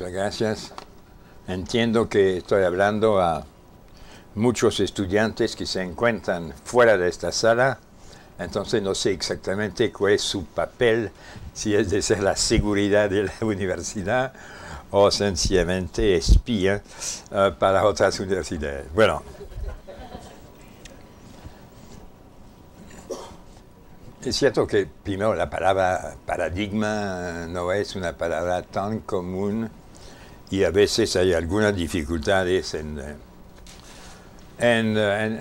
Muchas gracias. Entiendo que estoy hablando a muchos estudiantes que se encuentran fuera de esta sala, entonces no sé exactamente cuál es su papel, si es de ser la seguridad de la universidad o sencillamente espía eh, para otras universidades. Bueno, es cierto que primero la palabra paradigma no es una palabra tan común y a veces hay algunas dificultades en, en,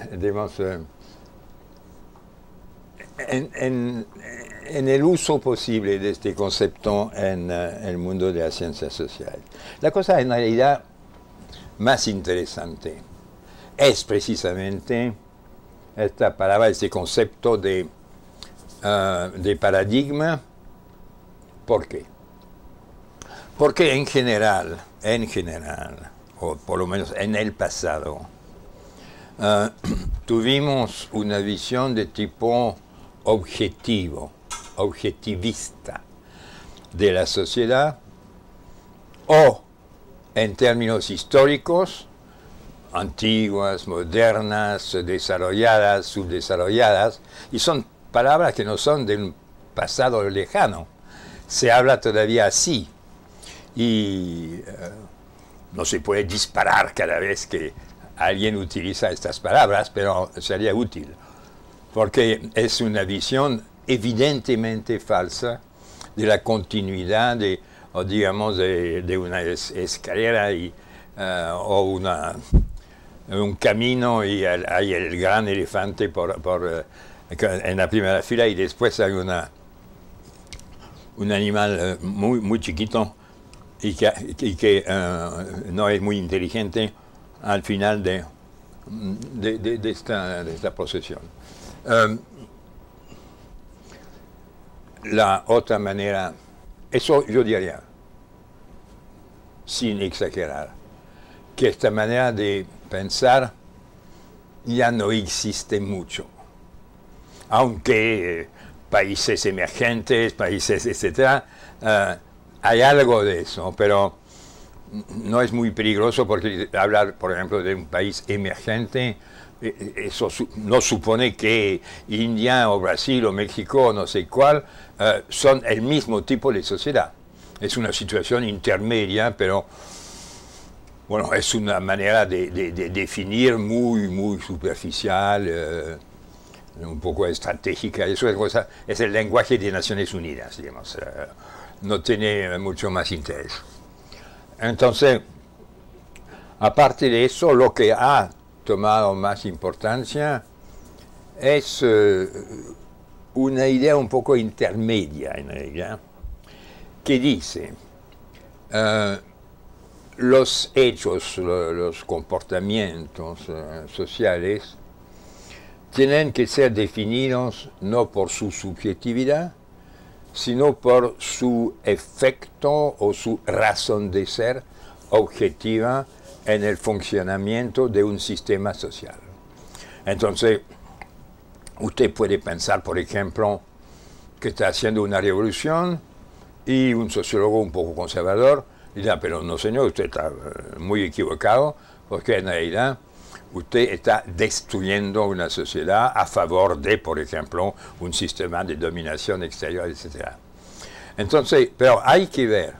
el uso posible de este concepto en el mundo de las ciencias sociales. La cosa en realidad más interesante es precisamente esta palabra, este concepto de, ah, de paradigma. ¿Por qué? Porque en general en general, o por lo menos en el pasado, eh, tuvimos una visión de tipo objetivo, objetivista de la sociedad, o en términos históricos, antiguas, modernas, desarrolladas, subdesarrolladas, y son palabras que no son del pasado lejano. Se habla todavía así, y eh, no se puede disparar cada vez que alguien utiliza estas palabras, pero sería útil, porque es una visión evidentemente falsa de la continuidad de, digamos, de, una escalera eh, o una, un camino y hay el gran elefante por, eh, en la primera fila y después hay una, un animal muy, muy chiquito y que, eh, no es muy inteligente al final de, esta, procesión. Em, la otra manera, eso yo diría, sin exagerar, que esta manera de pensar ya no existe mucho. Aunque eh, países emergentes, países, etc., hay algo de eso, pero no es muy peligroso porque hablar, por ejemplo, de un país emergente, e, e, eso no supone que India o Brasil o México o no sé cuál eh, son el mismo tipo de sociedad. Es una situación intermedia, pero bueno, es una manera de, definir muy, muy superficial, eh, un poco estratégica. Eso es, cosa, es el lenguaje de Naciones Unidas, digamos. Eh, no tiene mucho más interés. Entonces, aparte de eso, lo que ha tomado más importancia es eh, una idea un poco intermedia en ella que dice, eh, los hechos, los comportamientos eh, sociales tienen que ser definidos no por su subjetividad, sino por su efecto o su razón de ser objetiva en el funcionamiento de un sistema social. Entonces, usted puede pensar, por ejemplo, que está haciendo una revolución y un sociólogo un poco conservador dirá, pero no señor, usted está eh, muy equivocado, porque en realidad usted está destruyendo una sociedad a favor de, por ejemplo, un sistema de dominación exterior, etc. Entonces, pero hay que ver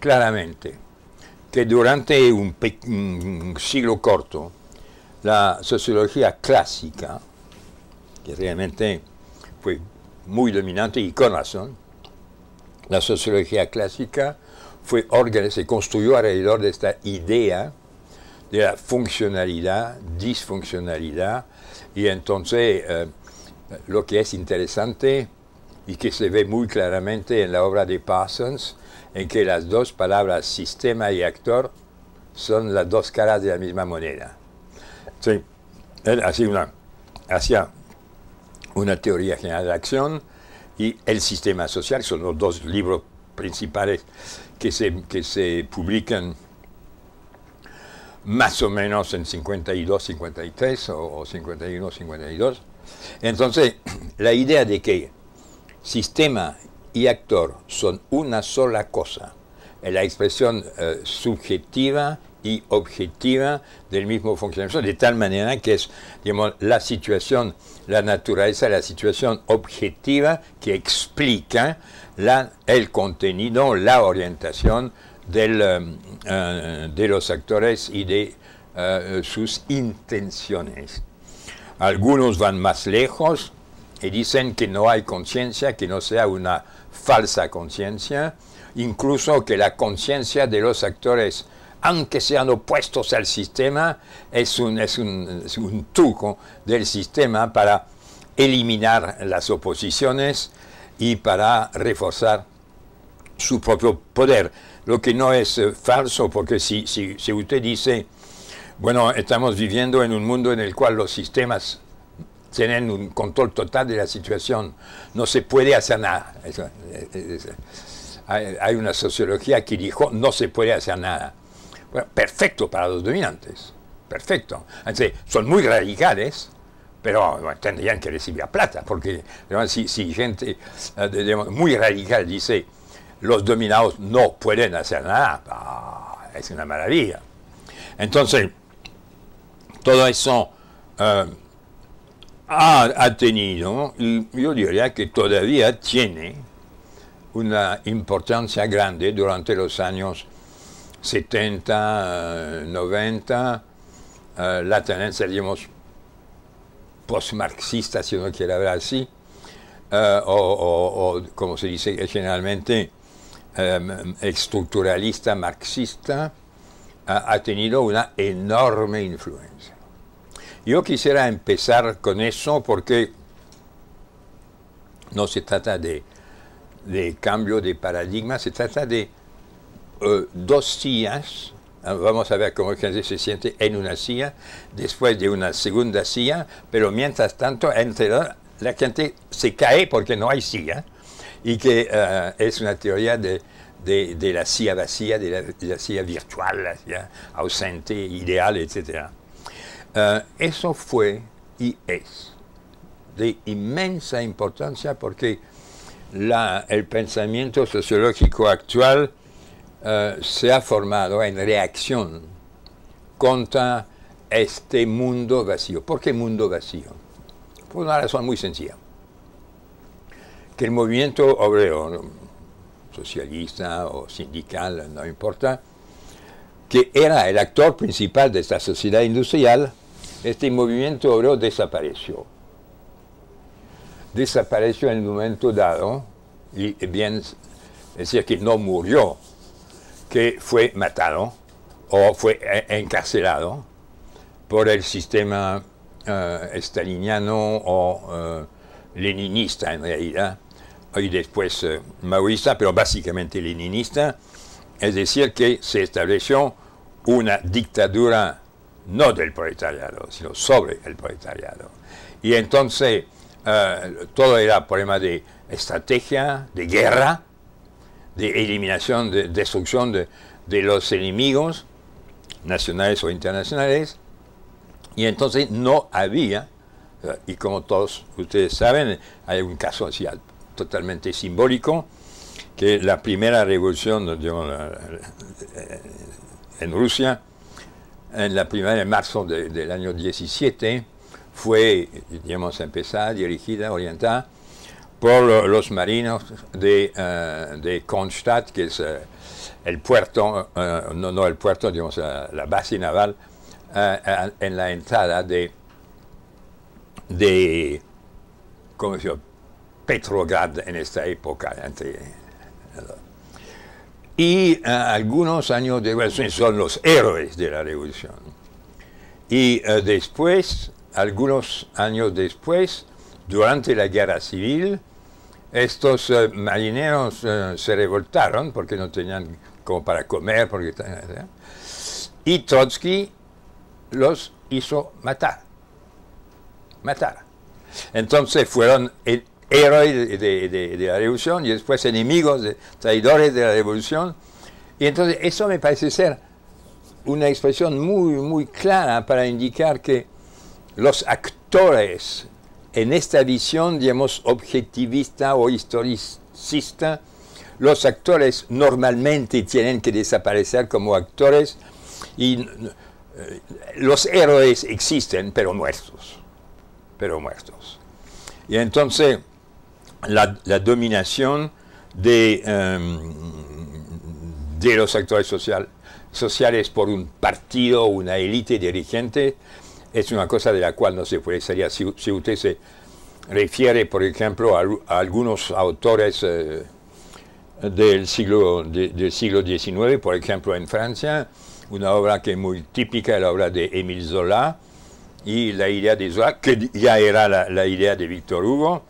claramente que durante un, siglo corto, la sociología clásica, que realmente fue muy dominante y con razón, la sociología clásica fue se construyó alrededor de esta idea de la funcionalidad, disfuncionalidad, y entonces eh, lo que es interesante y que se ve muy claramente en la obra de Parsons, en que las dos palabras sistema y actor son las dos caras de la misma moneda. Sí, él hacía una, una teoría general de acción y el sistema social, son los dos libros principales que se, que se publican más o menos en 52, 53 o, 51, 52. Entonces, la idea de que sistema y actor son una sola cosa, la expresión eh, subjetiva y objetiva del mismo funcionamiento, de tal manera que es la situación, la naturaleza, la situación objetiva que explica el contenido, la orientación eh, eh, de los actores y de eh, sus intenciones. Algunos van más lejos y dicen que no hay conciencia, que no sea una falsa conciencia, incluso que la conciencia de los actores, aunque sean opuestos al sistema, es un, es un, es un truco del sistema para eliminar las oposiciones y para reforzar su propio poder lo que no es eh, falso, porque si, si, si, usted dice, bueno, estamos viviendo en un mundo en el cual los sistemas tienen un control total de la situación, no se puede hacer nada. hay, una sociología que dijo, no se puede hacer nada. Bueno, perfecto para los dominantes, perfecto. son muy radicales, pero tendrían que recibir plata, porque si, gente eh, muy radical dice, los dominados no pueden hacer nada. Ah, es una maravilla. Entonces, todo eso eh, ha, tenido, yo diría que todavía tiene, una importancia grande durante los años 70, 90, eh, eh, la tendencia, digamos, post-marxista, si uno quiere hablar así, o, como se dice generalmente, el em, estructuralista marxista ha, tenido una enorme influencia. Yo quisiera empezar con eso porque no se trata de, cambio de paradigma, se trata de eh, dos sillas. Eh, vamos a ver cómo gente se siente en una silla, después de una segunda silla, pero mientras tanto, entre la, la gente se cae porque no hay silla y que eh, es una teoría de, la CIA vacía, de la, de virtual, ausente, ideal, etc. Eh, eso fue y es de inmensa importancia porque la, el pensamiento sociológico actual eh, se ha formado en reacción contra este mundo vacío. ¿Por qué mundo vacío? Por una razón muy sencilla que el movimiento obrero, socialista o sindical, no importa, que era el actor principal de esta sociedad industrial, este movimiento obrero desapareció. Desapareció en el momento dado, y, bien, es decir, que no murió, que fue matado o fue eh, encarcelado por el sistema eh, staliniano o eh, leninista en realidad, y después eh, maurista, pero básicamente leninista, es decir, que se estableció una dictadura no del proletariado, sino sobre el proletariado. Y entonces eh, todo era problema de estrategia, de guerra, de eliminación, de destrucción de, los enemigos nacionales o internacionales, y entonces no había, eh, y como todos ustedes saben, hay un caso así totalmente simbólico, que la primera revolución eh, en Rusia, en la primera de marzo del año 17, fue, digamos, empezada, dirigida, orientada por los marinos de, Konstadt, eh, que es eh, el puerto, no, no, el puerto, digamos, la, base naval, en la entrada de, de ¿cómo se llama? Petrograd en esta época. Eh, y eh, algunos años después son los héroes de la revolución. Y eh, después, algunos años después, durante la guerra civil, estos marineros se revoltaron porque no tenían como para comer. y Trotsky los hizo matar. Matar. Entonces fueron héroes de, la revolución y después enemigos, traidores de la revolución. Y entonces eso me parece ser una expresión muy, muy clara para indicar que los actores en esta visión, digamos, objetivista o historicista, los actores normalmente tienen que desaparecer como actores y eh, los héroes existen, pero muertos, pero muertos. Y entonces, la, dominación de, em, los actores sociales por un partido, una élite dirigente, es una cosa de la cual no se puede salir. Si, usted se refiere, por ejemplo, a, algunos autores eh, del, siglo, del siglo XIX, por ejemplo, en Francia, una obra que es muy típica, la obra de Émile Zola, y la idea de Zola, que ya era la, la idea de Victor Hugo,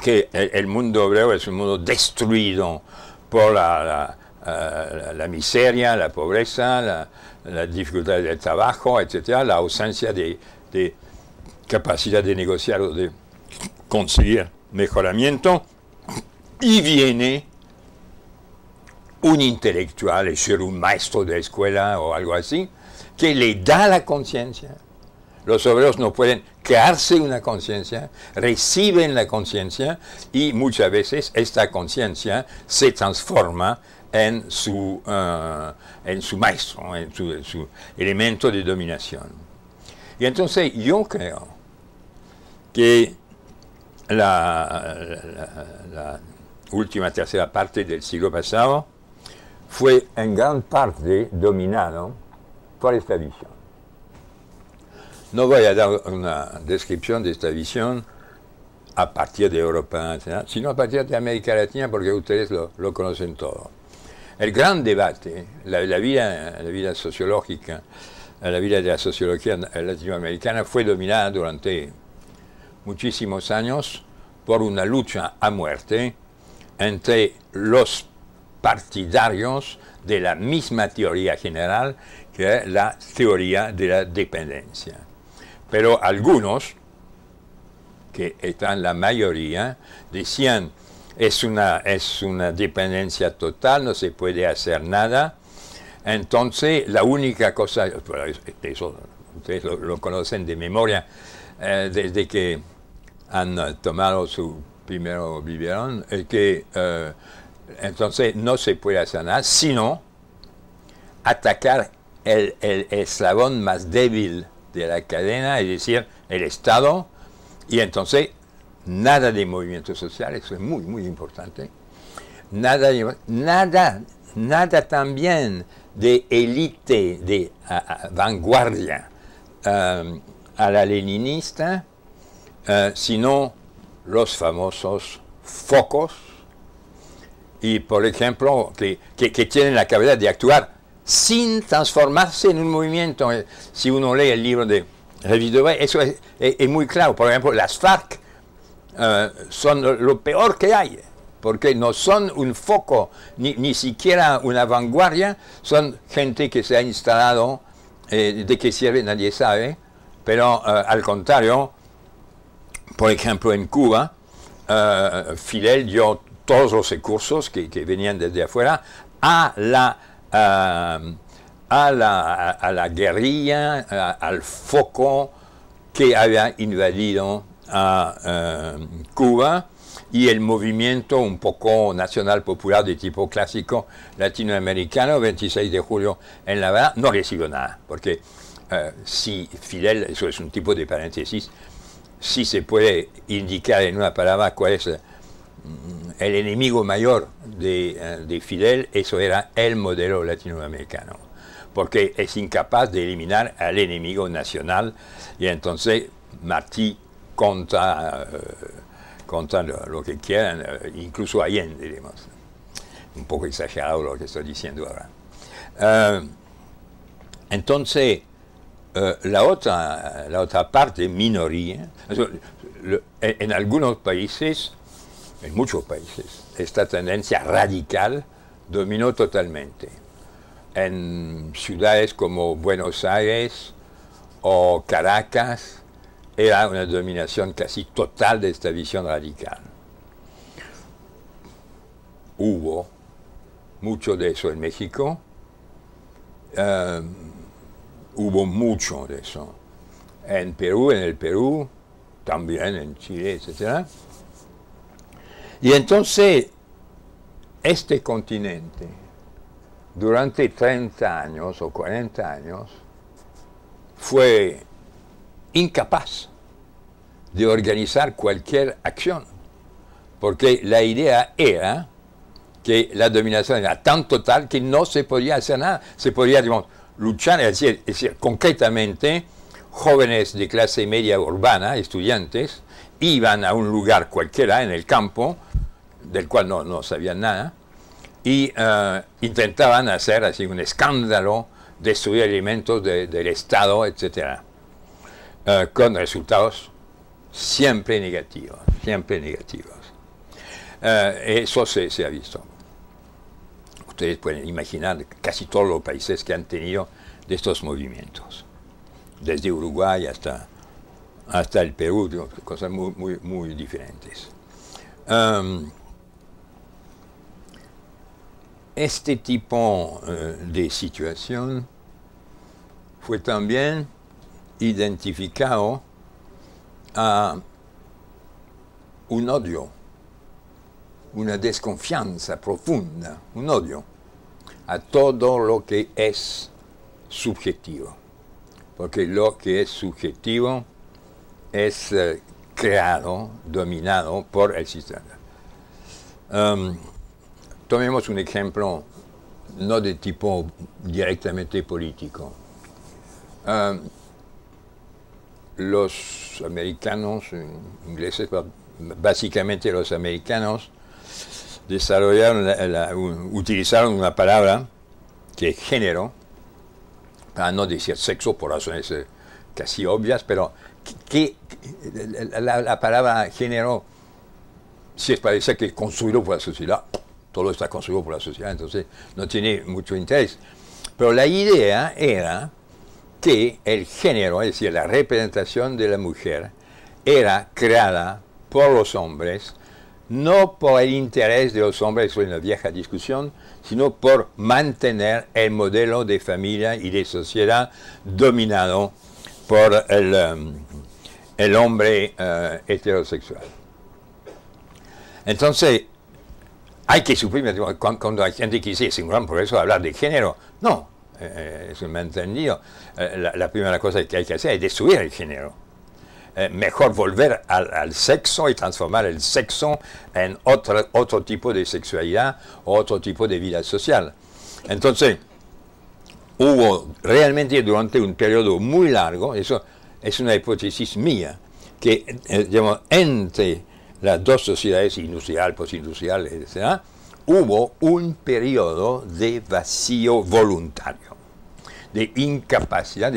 que el mundo obrero es un mundo destruido por la, eh, miseria, la pobreza, la, dificultad del trabajo, etc., la ausencia de, de capacidad de negociar o de conseguir mejoramiento. Y viene un intelectual, es decir, un maestro de escuela o algo así, que le da la conciencia. Los obreros no pueden crearse una conciencia, reciben la conciencia y muchas veces esta conciencia se transforma en su, eh, en su maestro, en su, elemento de dominación. Y entonces yo creo que la, la última tercera parte del siglo pasado fue en gran parte dominado por esta visión. No voy a dar una descripción de esta visión a partir de Europa, sino a partir de América Latina, porque ustedes lo, conocen todo. El gran debate, la, la, vida, la vida sociológica, la vida de la sociología latinoamericana fue dominada durante muchísimos años por una lucha a muerte entre los partidarios de la misma teoría general que es la teoría de la dependencia. Pero algunos, que están la mayoría, decían, es una, es una dependencia total, no se puede hacer nada. Entonces, la única cosa, eso ustedes lo, conocen de memoria, eh, desde que han eh, tomado su primer biberón, es que eh, entonces no se puede hacer nada, sino atacar el, el eslabón más débil de la cadena, es decir, el Estado, y entonces nada de movimiento social, eso es muy, muy importante, nada, nada, nada también de élite, de vanguardia um, a la leninista, uh, sino los famosos focos, y por ejemplo, que tienen la capacidad de actuar sin transformarse en un movimiento. Eh, si uno lee el libro de Revidoré, eso es, muy claro. Por ejemplo, las FARC eh, son lo peor que hay, porque no son un foco, ni, siquiera una vanguardia, son gente que se ha instalado, eh, de que sirve nadie sabe, pero al contrario, por ejemplo, en Cuba, Fidel dio todos los recursos que, que venían desde afuera a la a, la, a la, guerrilla, al foco que había invadido a em, Cuba y el movimiento un poco nacional popular de tipo clásico latinoamericano, 26 de julio en La verdad no recibió nada, porque eh, si Fidel, eso es un tipo de paréntesis, si se puede indicar en una palabra cuál es eh, Mm, el enemigo mayor de, eh, de, Fidel, eso era el modelo latinoamericano, porque es incapaz de eliminar al enemigo nacional y entonces Martí contra, eh, contra lo, que quieran, eh, incluso Allende, digamos. Un poco exagerado lo que estoy diciendo ahora. entonces, la, otra, la otra parte, minoría, en algunos países en muchos países, esta tendencia radical dominó totalmente. En ciudades como Buenos Aires o Caracas era una dominación casi total de esta visión radical. Hubo mucho de eso en México, eh, hubo mucho de eso en Perú, en el Perú, también en Chile, etcétera. Y entonces, este continente, durante 30 años o 40 años, fue incapaz de organizar cualquier acción, porque la idea era que la dominación era tan total que no se podía hacer nada, se podía luchar, es decir, concretamente, jóvenes de clase media urbana, estudiantes, iban a un lugar cualquiera en el campo, del cual no, no sabían nada, y eh, intentaban hacer así un escándalo, destruir alimentos del Estado, etc. Eh, con resultados siempre negativos, siempre negativos. Eh, eso se, se, ha visto. Ustedes pueden imaginar casi todos los países que han tenido de estos movimientos, desde Uruguay hasta hasta el Perú, cosas muy, muy, muy diferentes. este tipo eh, de situación fue también identificado a un odio, una desconfianza profunda, un odio a todo lo que es subjetivo. Porque lo que es subjetivo es eh, creado, dominado por el sistema. Em, tomemos un ejemplo no de tipo directamente político. Em, los americanos, ingleses, básicamente los americanos, desarrollaron, utilizaron una palabra que es género, para no decir sexo por razones eh, casi obvias, pero que, la, palabra género, si es parece que es construido por la sociedad, todo está construido por la sociedad, entonces no tiene mucho interés. Pero la idea era que el género, es decir, la representación de la mujer, era creada por los hombres, no por el interés de los hombres, eso es una vieja discusión, sino por mantener el modelo de familia y de sociedad dominado por el... Um, el hombre eh, heterosexual. Entonces, hay que suprimir, cuando hay gente que dice es un gran progreso hablar de género, no, eso eh, es un malentendido. Eh, la, primera cosa que hay que hacer es destruir el género. mejor volver al, sexo y transformar el sexo en otro, otro tipo de sexualidad o otro tipo de vida social. Entonces, hubo realmente durante un periodo muy largo, eso es una hipótesis mía, que eh, entre las dos sociedades, industrial, postindustrial, etc., hubo un periodo de vacío voluntario, de incapacidad.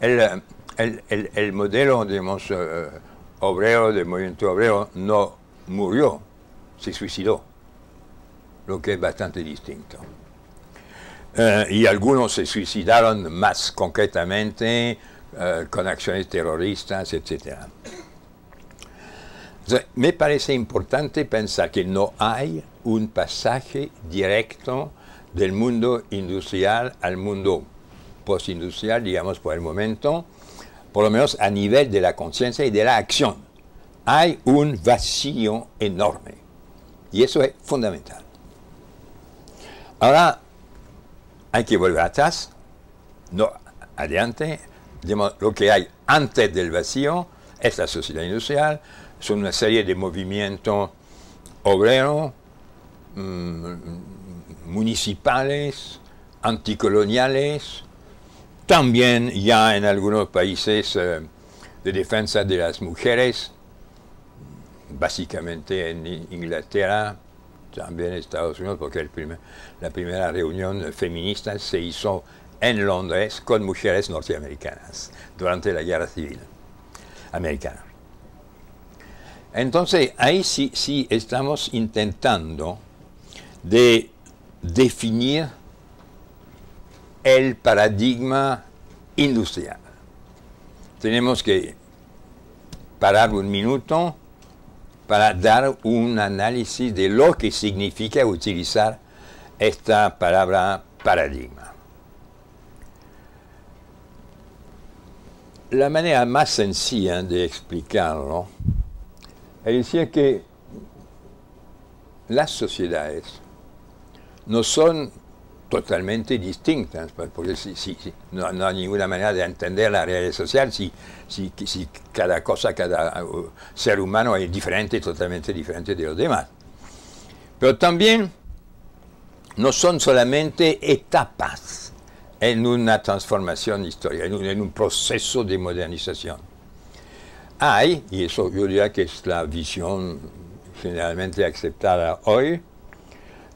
el, modelo digamos, eh, obrero, del movimiento obrero, no murió, se suicidó, lo que es bastante distinto. Eh, y algunos se suicidaron más concretamente eh, con acciones terroristas, etc. me parece importante pensar que no hay un pasaje directo del mundo industrial al mundo postindustrial, digamos por el momento, por lo menos a nivel de la conciencia y de la acción. Hay un vacío enorme y eso es fundamental. Ahora hay que volver atrás, no adelante, lo que hay antes del vacío es la sociedad industrial, son una serie de movimientos obreros, mm, municipales, anticoloniales, también ya en algunos países eh, de defensa de las mujeres, básicamente en Inglaterra, también en Estados Unidos, porque la primera reunión feminista se hizo en Londres con mujeres norteamericanas durante la guerra civil americana. Entonces, ahí sí, sí estamos intentando de definir el paradigma industrial. Tenemos que parar un minuto para dar un análisis de lo que significa utilizar esta palabra paradigma. la manera más sencilla de explicarlo es decir que las sociedades no son totalmente distintas, pues, porque si, no, hay ninguna manera de entender la realidad social si, cada cosa, cada uh, ser humano es diferente, totalmente diferente de los demás. Pero también no son solamente etapas, en una transformación histórica, en un, proceso de modernización. Hay, y eso yo diría que es la visión generalmente aceptada hoy,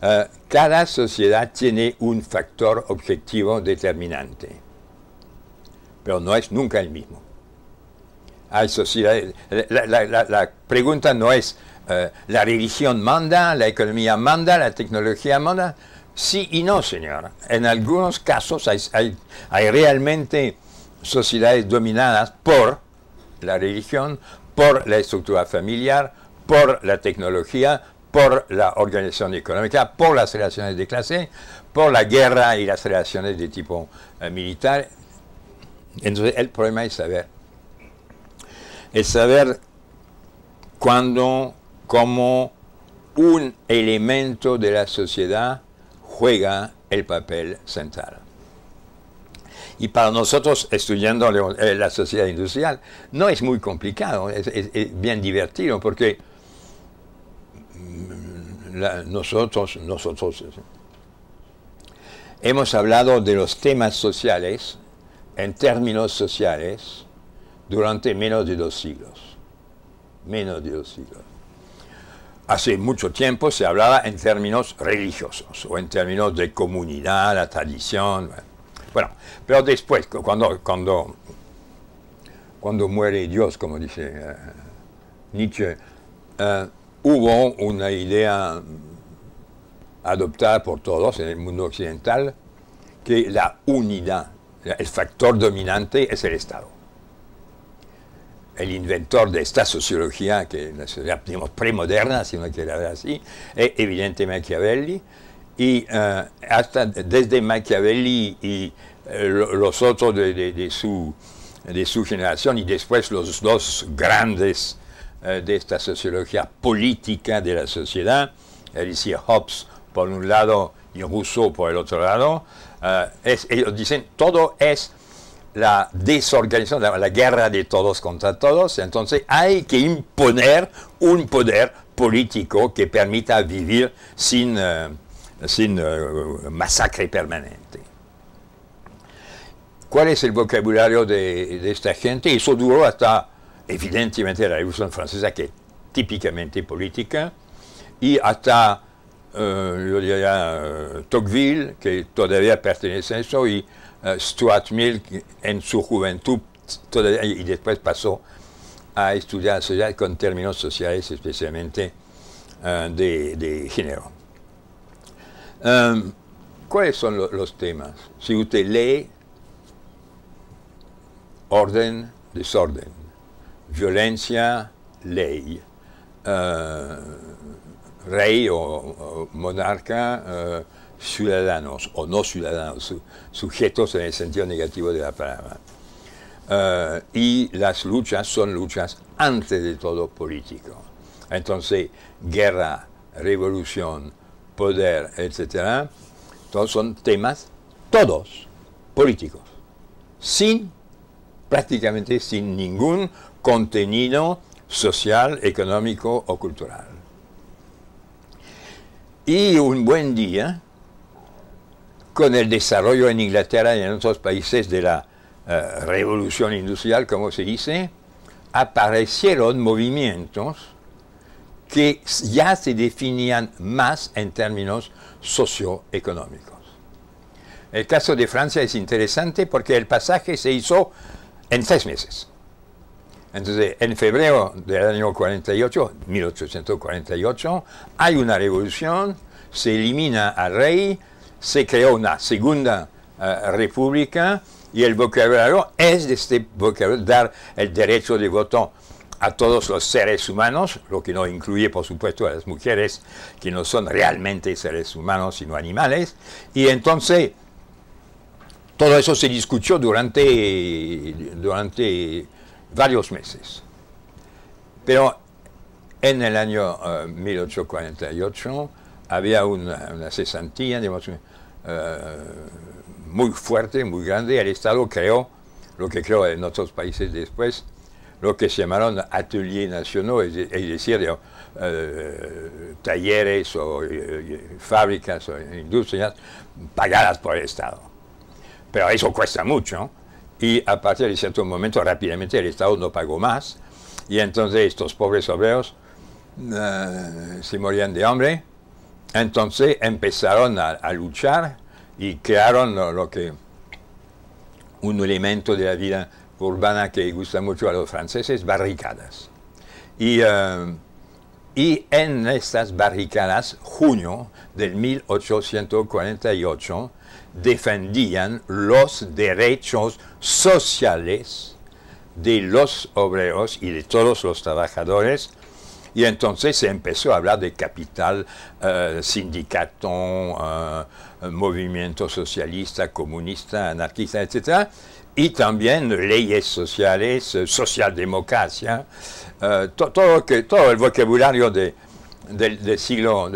eh, cada sociedad tiene un factor objetivo determinante, pero no es nunca el mismo. Hay la, pregunta no es eh, la religión manda, la economía manda, la tecnología manda, Sí y no, señor. En algunos casos hay, realmente sociedades dominadas por la religión, por la estructura familiar, por la tecnología, por la organización económica, por las relaciones de clase, por la guerra y las relaciones de tipo eh, militar. Entonces el problema es saber. Es saber cuándo, cómo un elemento de la sociedad juega el papel central. Y para nosotros, estudiando la sociedad industrial, no es muy complicado, es, bien divertido, porque mm, nosotros, nosotros hemos hablado de los temas sociales en términos sociales durante menos de dos siglos. Menos de dos siglos hace mucho tiempo se hablaba en términos religiosos o en términos de comunidad, la tradición. Bueno, pero después, cuando, cuando, cuando muere Dios, como dice eh, Nietzsche, eh, hubo una idea adoptada por todos en el mundo occidental que la unidad, el factor dominante es el Estado el inventor de esta sociología, que la sociología, premoderna, si uno quiere hablar así, es eh, evidente Machiavelli, y eh, hasta desde Machiavelli y eh, los otros de, su, de su generación, y después los dos grandes de esta sociología política de la sociedad, es Hobbes por un lado y Rousseau por el otro lado, ellos dicen, todo es la desorganización, la, guerra de todos contra todos, entonces hay que imponer un poder político que permita vivir sin, eh, sin eh, masacre permanente. ¿Cuál es el vocabulario de, de, esta gente? Eso duró hasta, evidentemente, la Revolución Francesa, que es típicamente política, y hasta Euh, yo diría euh, Tocqueville, que todavía pertenece a eso, y euh, Stuart Mill en su juventud, y después pasó a estudiar con términos sociales, especialmente de, género. ¿Cuáles son los temas? Si usted lee orden, desorden, violencia, ley, rey o, monarca, eh, ciudadanos o no ciudadanos, sujetos en el sentido negativo de la palabra. Eh, y las luchas son luchas antes de todo político. Entonces, guerra, revolución, poder, etc., todos son temas, todos, políticos, sin, prácticamente sin ningún contenido social, económico o cultural y un buen día, con el desarrollo en Inglaterra y en otros países de la eh, revolución industrial, como se dice, aparecieron movimientos que ya se definían más en términos socioeconómicos. El caso de Francia es interesante porque el pasaje se hizo en tres meses. Entonces, en febrero del año 48, 1848, hay una revolución, se elimina al rey, se creó una segunda eh, república y el vocabulario es de este vocabulario dar el derecho de voto a todos los seres humanos, lo que no incluye por supuesto a las mujeres, que no son realmente seres humanos sino animales, y entonces todo eso se discutió durante, durante varios meses. Pero en el año 1848 eh, había una, cesantía, eh, muy fuerte, muy grande. El Estado creó, lo que creó en otros países después, lo que se llamaron ateliers nacionales, es, decir, eh, talleres o fábricas o industrias pagadas por el Estado. Pero eso cuesta mucho, y a partir de cierto momento rápidamente el Estado no pagó más y entonces estos pobres obreros eh, se morían de hambre. Entonces empezaron a, luchar y crearon lo, que un elemento de la vida urbana que gusta mucho a los franceses, barricadas. Y, eh, y en estas barricadas, junio del 1848, defendían los derechos sociales de los obreros y de todos los trabajadores. Y entonces se empezó a hablar de capital, eh, sindicato, eh, movimiento socialista, comunista, anarquista, etc. Y también leyes sociales, eh, socialdemocracia, que, todo el vocabulario de, del, siglo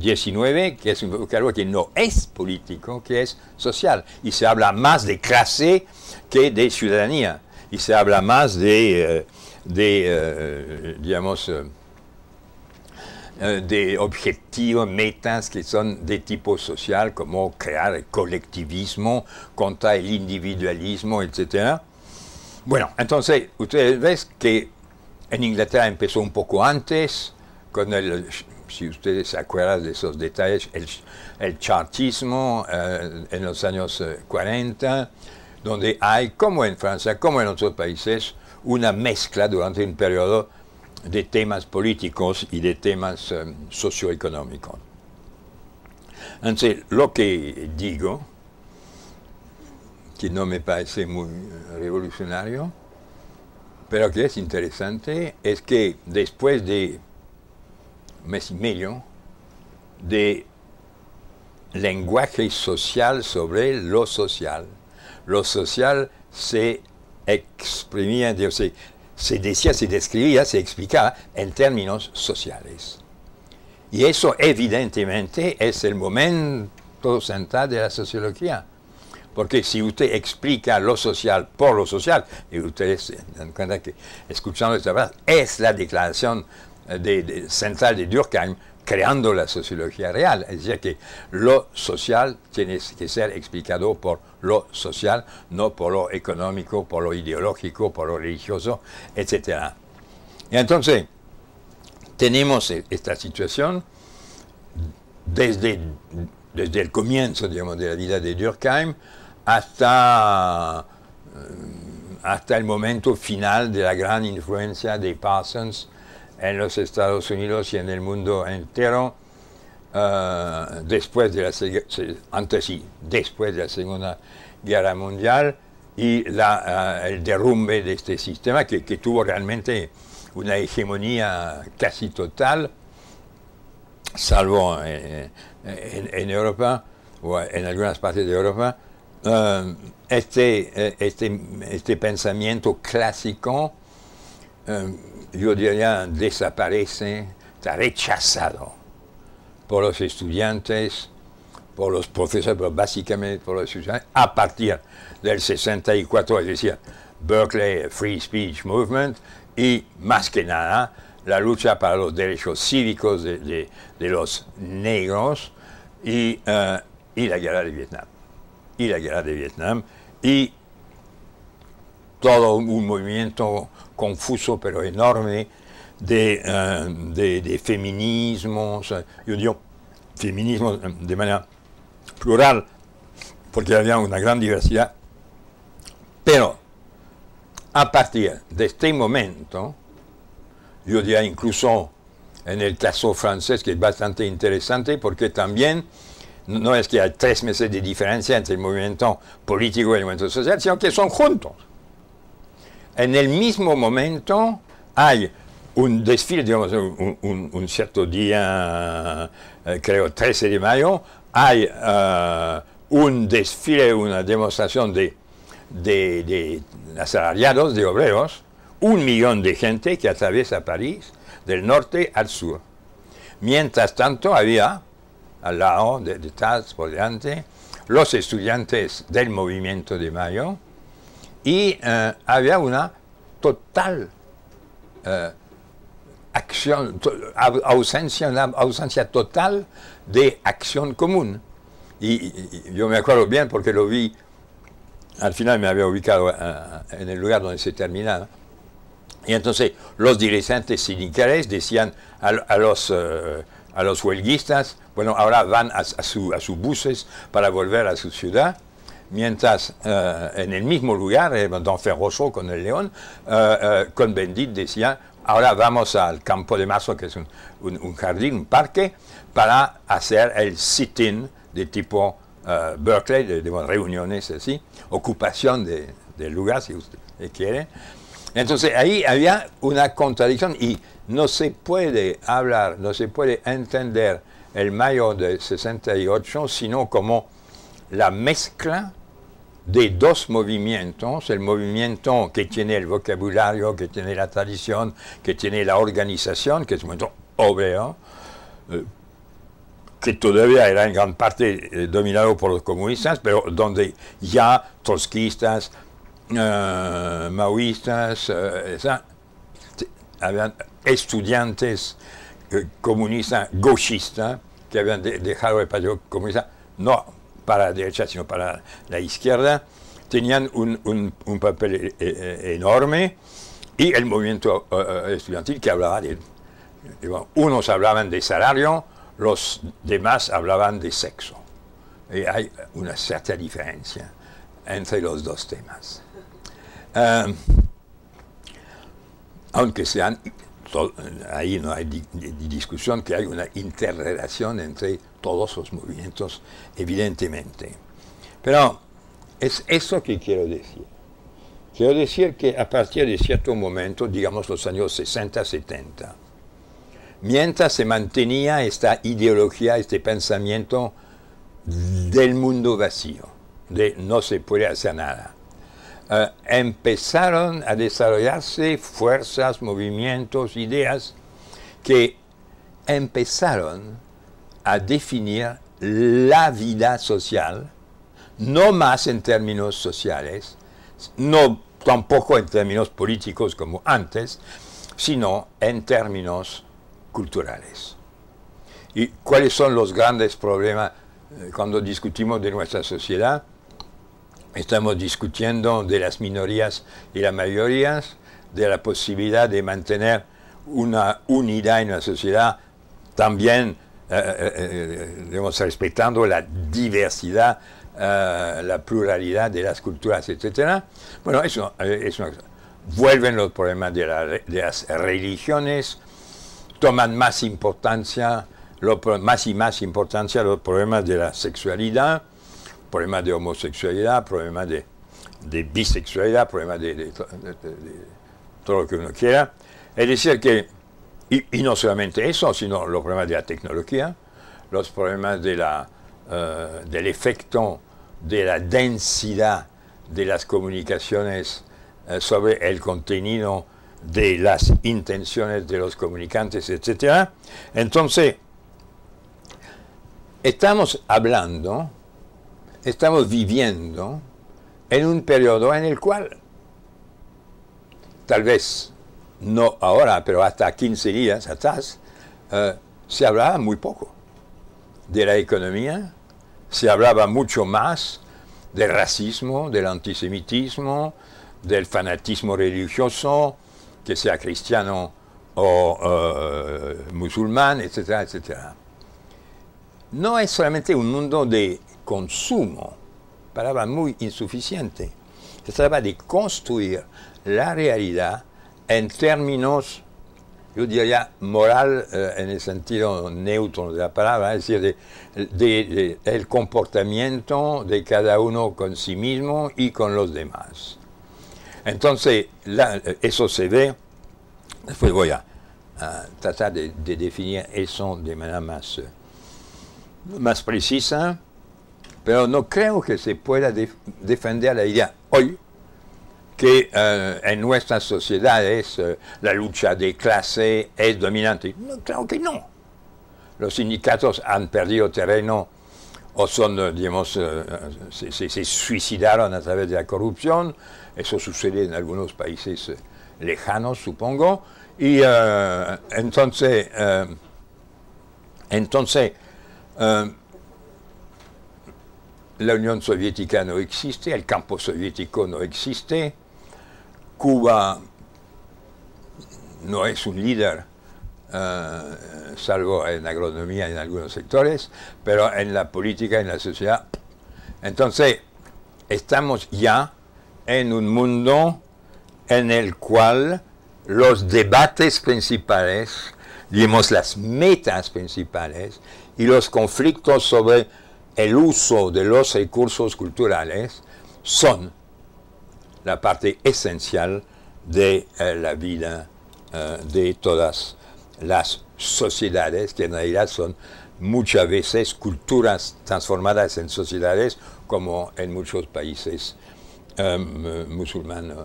XIX, que es algo que no es político, que es social. Y se habla más de clase que de ciudadanía. Y se habla más de, eh, de eh, digamos, eh, de objetivos, metas que son de tipo social, como crear el colectivismo contra el individualismo, etc. Bueno, entonces ustedes ven que en Inglaterra empezó un poco antes, con el, si ustedes se acuerdan de esos detalles, el, chartismo eh, en los años 40, eh, donde hay, como en Francia, como en otros países, una mezcla durante un periodo de temas políticos y de temas eh, socioeconómicos. Entonces, lo que digo, que no me parece muy revolucionario, pero que es interesante, es que después de mes y medio de lenguaje social sobre lo social. Lo social se exprimía, se, decía, se describía, se explicaba en términos sociales. Y eso evidentemente es el momento central de la sociología. Porque si usted explica lo social por lo social, y ustedes se dan cuenta que escuchando esta frase, es la declaración eh, de, central de Durkheim creando la sociología real. Es decir, que lo social tiene que ser explicado por lo social, no por lo económico, por lo ideológico, por lo religioso, etc. Y entonces, tenemos e, esta situación desde, desde el comienzo de la vida de Durkheim hasta, eh, hasta el momento final de la gran influencia de Parsons en los Estados Unidos y en el mundo entero eh, después de la antes después de la Segunda Guerra Mundial y eh, el derrumbe de este sistema que, tuvo realmente una hegemonía casi total, salvo eh, en, Europa o en algunas partes de Europa, este, este, este pensamiento clásico yo diría, desaparece, está rechazado por los estudiantes, por los profesores, pero básicamente por los estudiantes, a partir del 64, es decir, Berkeley Free Speech Movement y más que nada la lucha para los derechos cívicos de, los negros y, eh, y la guerra de Vietnam. Y la guerra de Vietnam y todo un movimiento confuso pero enorme de, feminismos eh, des, des, féminismes, je dis féminisme de eh, manière plural, parce qu'il y avait une grande diversité. Pero, a partir de ce moment, je diría incluso en el caso francés, que es bastante interesante, porque también no es que hay tres meses de diferencia entre el movimiento político y el movimiento social, sino que son juntos. en el mismo momento hay un desfile, digamos, un, cierto día, eh, creo 13 de mayo, hay eh, un desfile, una demostración de, asalariados, de obreros, un millón de gente que atraviesa París del norte al sur. Mientras tanto había, al lado, de, Taz, por delante, los estudiantes del movimiento de mayo, y eh, había una total eh, acción, ausencia, total de acción común. Y, yo me acuerdo bien porque lo vi, al final me había ubicado eh, en el lugar donde se terminaba. Y entonces los dirigentes sindicales decían a, los, huelguistas, bueno, ahora van a, sus buses para volver a su ciudad mientras eh, en el mismo lugar, eh, don Ferroso con el León, eh, con Bendit decía, ahora vamos al Campo de marzo que es un, jardín, un parque, para hacer el sit-in de tipo Berkeley, de, reuniones así, ocupación del lugar, si usted quiere. Entonces ahí había una contradicción y no se puede hablar, no se puede entender el mayo de 68, sino como la mezcla de dos movimientos, el movimiento que tiene el vocabulario, que tiene la tradición, que tiene la organización, que es el movimiento obrero, eh, que todavía era en gran parte eh, dominado por los comunistas, pero donde ya trotskistas, eh, maoístas, habían estudiantes comunistas, gauchistas, que habían dejado el Partido Comunista, no para la derecha, sino para la izquierda, tenían un, papel eh, eh, eh, enorme y el movimiento estudiantil que hablaba de... unos hablaban de salario, los demás hablaban de sexo. Y hay una cierta diferencia entre los dos temas. aunque sean ahí no hay discusión que hay una interrelación entre todos los movimientos, evidentemente. Pero es eso que quiero decir. Quiero decir que a partir de cierto momento, digamos los años 60-70, mientras se mantenía esta ideología, este pensamiento del mundo vacío, de no se puede hacer nada, eh, empezaron a desarrollarse fuerzas, movimientos, ideas que empezaron a definir la vida social, no más en términos sociales, no tampoco en términos políticos como antes, sino en términos culturales. ¿Y cuáles son los grandes problemas eh, cuando discutimos de nuestra sociedad? Estamos discutiendo de las minorías y las mayorías, de la posibilidad de mantener una unidad en la sociedad, también eh, eh, eh, respetando la diversidad, la pluralidad de las culturas, etc. Bueno, eso Vuelven los problemas de, las religiones, toman más importancia, más y más importancia los problemas de la sexualidad, problemas de homosexualidad, problemas de, bisexualidad, problemas de, todo lo que uno quiera. Es decir, que, y, no solamente eso, sino los problemas de la tecnología, los problemas de la, euh, del efecto de la densidad de las comunicaciones euh, sobre el contenido de las intenciones de los comunicantes, etc. Entonces, estamos hablando estamos viviendo en un periodo en el cual, tal vez no ahora, pero hasta 15 días atrás, eh, se hablaba muy poco de la economía, se hablaba mucho más del racismo, del antisemitismo, del fanatismo religioso, que sea cristiano o eh, musulmán, etcétera, etcétera. No es solamente un mundo de consumo, palabra muy insuficiente. Se trata de construir la realidad en términos, yo diría, moral eh, en el sentido neutro de la palabra, es decir, del comportamiento de cada uno con sí mismo y con los demás. Entonces, eso se ve, después voy a, tratar de, definir eso de manera más precisa pero no creo que se pueda defender la idea hoy que eh, en nuestras sociedades eh, la lucha de clase es dominante. No, creo que no. Los sindicatos han perdido terreno o son, eh, digamos, se, suicidaron a través de la corrupción. Eso sucede en algunos países lejanos, supongo. Y entonces, entonces la Unión Soviética no existe, el campo soviético no existe, Cuba no es un líder, eh, salvo en agronomía en algunos sectores, pero en la política, en la sociedad. Entonces, estamos ya en un mundo en el cual los debates principales, digamos las metas principales y los conflictos sobre el uso de los recursos culturales son la parte esencial de eh, la vida eh, de todas las sociedades, que en realidad son muchas veces culturas transformadas en sociedades, como en muchos países eh, musulmanes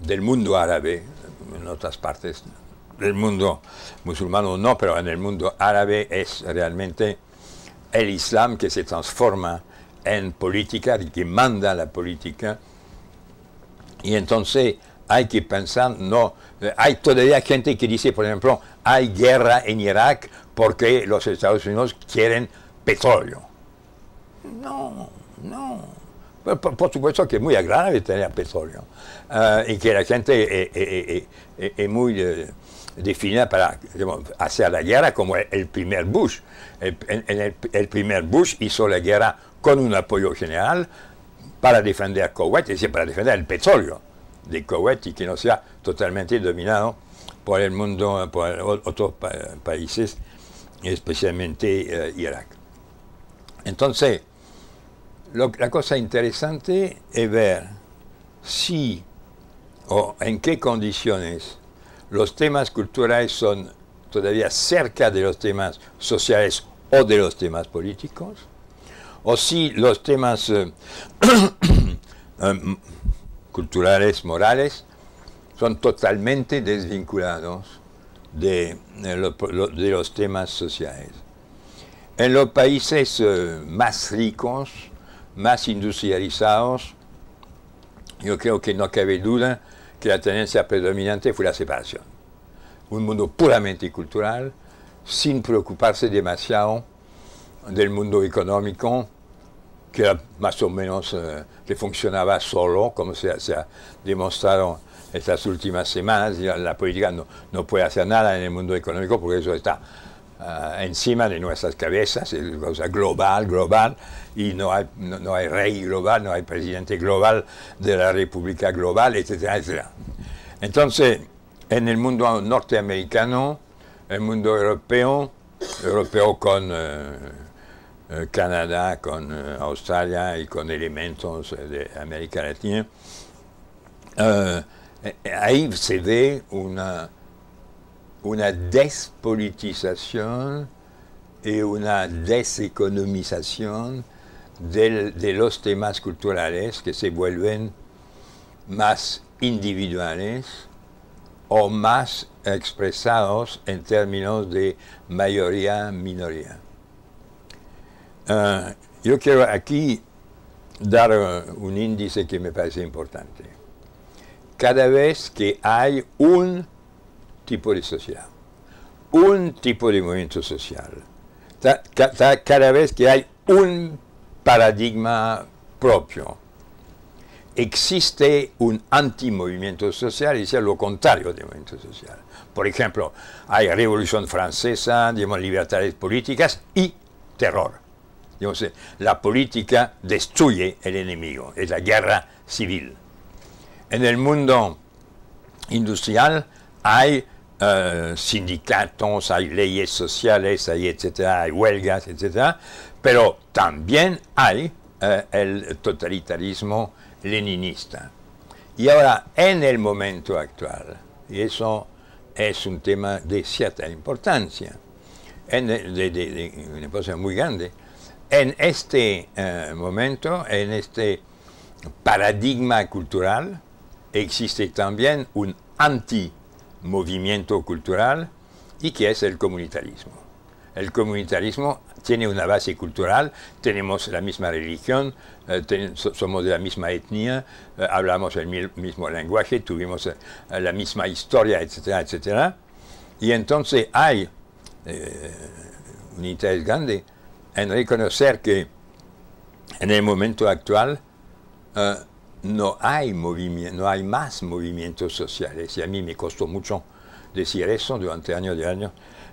del mundo árabe, en otras partes el mundo musulmano no, pero en el mundo árabe es realmente el Islam que se transforma en política que manda la política. Y entonces hay que pensar, no, hay todavía gente que dice, por ejemplo, hay guerra en Irak porque los Estados Unidos quieren petróleo. No, no. Por, supuesto que es muy agradable tener petróleo eh, y que la gente es, eh, eh, muy definida para hacer la guerra como el, primer Bush. El, primer Bush hizo la guerra con un apoyo general para defender Kuwait, es decir, para defender el petróleo de Kuwait y que no sea totalmente dominado por el mundo, por otros países, especialmente eh, Irak. Entonces, la cosa interesante es ver si o en qué condiciones los temas culturales son todavía cerca de los temas sociales o de los temas políticos, o si los temas eh, em, culturales, morales, son totalmente desvinculados eh, de, los temas sociales. En los países eh, más ricos, más industrializados, yo creo que no cabe duda que la tendencia predominante fue la separación. Un mundo puramente cultural, sin preocuparse demasiado del mundo económico, que más o menos eh, funcionaba solo, como se, se, ha demostrado estas últimas semanas. La política no, no puede hacer nada en el mundo económico porque eso está eh, encima de nuestras cabezas, es una cosa global, global, y no hay, no, hay rey global, no hay presidente global de la República Global, etcétera, Entonces, en el mundo norteamericano, el mundo europeo, europeo con eh, eh, Canadá, con Australia y con elementos de América Latina, ahí se ve una una despolitización y una deseconomización de los temas culturales que se vuelven más individuales o más expresados en términos de mayoría-minoría. Ah, yo quiero aquí dar uh, un índice que me parece importante. Cada vez que hay un tipo de sociedad, un tipo de movimiento social. Cada vez que hay un paradigma propio, existe un antimovimiento social, es lo contrario del movimiento social. Por ejemplo, hay revolución francesa, digamos, libertades políticas y terror. Eh, la política destruye el enemigo, es la guerra civil. En el mundo industrial hay eh, sindicatos, hay leyes sociales, hay etcétera, hay huelgas, etc. pero también hay eh, el totalitarismo leninista. Y ahora, en el momento actual, y eso es un tema de cierta importancia, de, una importancia muy grande, en este eh, momento, en este paradigma cultural, existe también un anti movimiento cultural y que es el comunitarismo. El comunitarismo tiene una base cultural, tenemos la misma religión, eh, somos de la misma etnia, eh, hablamos el mismo lenguaje, tuvimos eh, la misma historia, etcétera, etcétera. Y entonces hay un interés grande en reconocer que en el momento actual no hay, no hay más movimientos sociales. Y a mí me costó mucho decir eso durante años y años.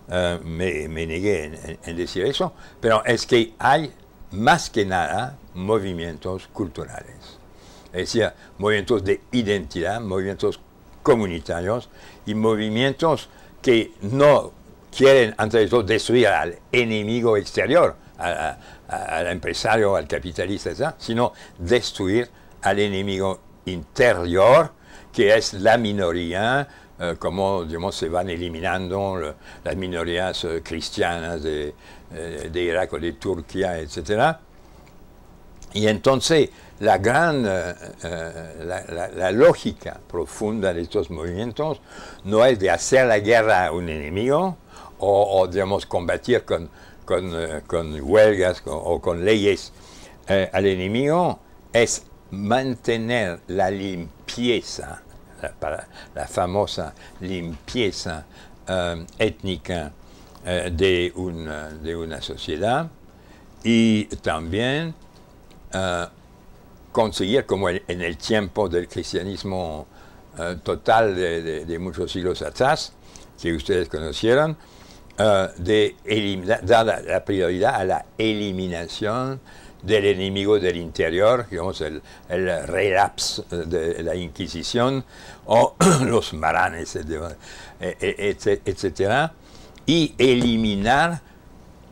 Eh, me, negué en, decir eso, pero es que hay más que nada movimientos culturales. Es decir, movimientos de identidad, movimientos comunitarios y movimientos que no quieren, de todo, destruir al enemigo exterior, al empresario, al capitalista, sino destruir al enemigo interior, que es la minoría, eh, como se van eliminando las minorías eh, cristianas eh, de, Irak o de Turquía, etc. Y entonces la gran, la, lógica profunda de estos movimientos no es de hacer la guerra a un enemigo o, digamos, combatir con, huelgas o con leyes al enemigo, es mantener la limpieza, la, famosa limpieza eh, étnica eh, de, una, sociedad y también eh, conseguir, como en, el tiempo del cristianismo total de, muchos siglos atrás, que ustedes conocieron, de dar la prioridad a la eliminación del enemigo del interior, digamos el, relapse de la Inquisición, o los maranes, eh, eh, eh, etc. Y eliminar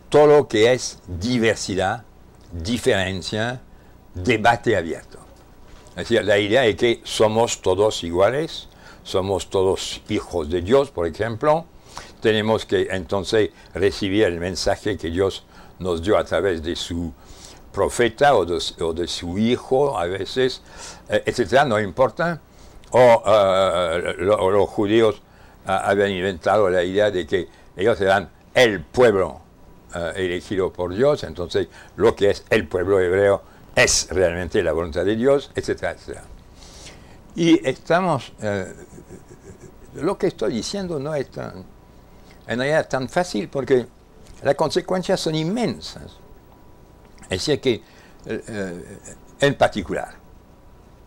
todo lo que es diversidad, diferencia, debate abierto. Es decir, la idea es que somos todos iguales, somos todos hijos de Dios, por ejemplo, tenemos que entonces recibir el mensaje que Dios nos dio a través de su profeta o de, su hijo a veces, eh, etcétera, no importa. O eh, los judíos ah, habían inventado la idea de que ellos eran el pueblo eh, elegido por Dios, entonces lo que es el pueblo hebreo es realmente la voluntad de Dios, etcétera, etcétera. Y estamos, lo que estoy diciendo no es tan, en realidad tan fácil porque las consecuencias son inmensas. Así que, eh, eh, en particular,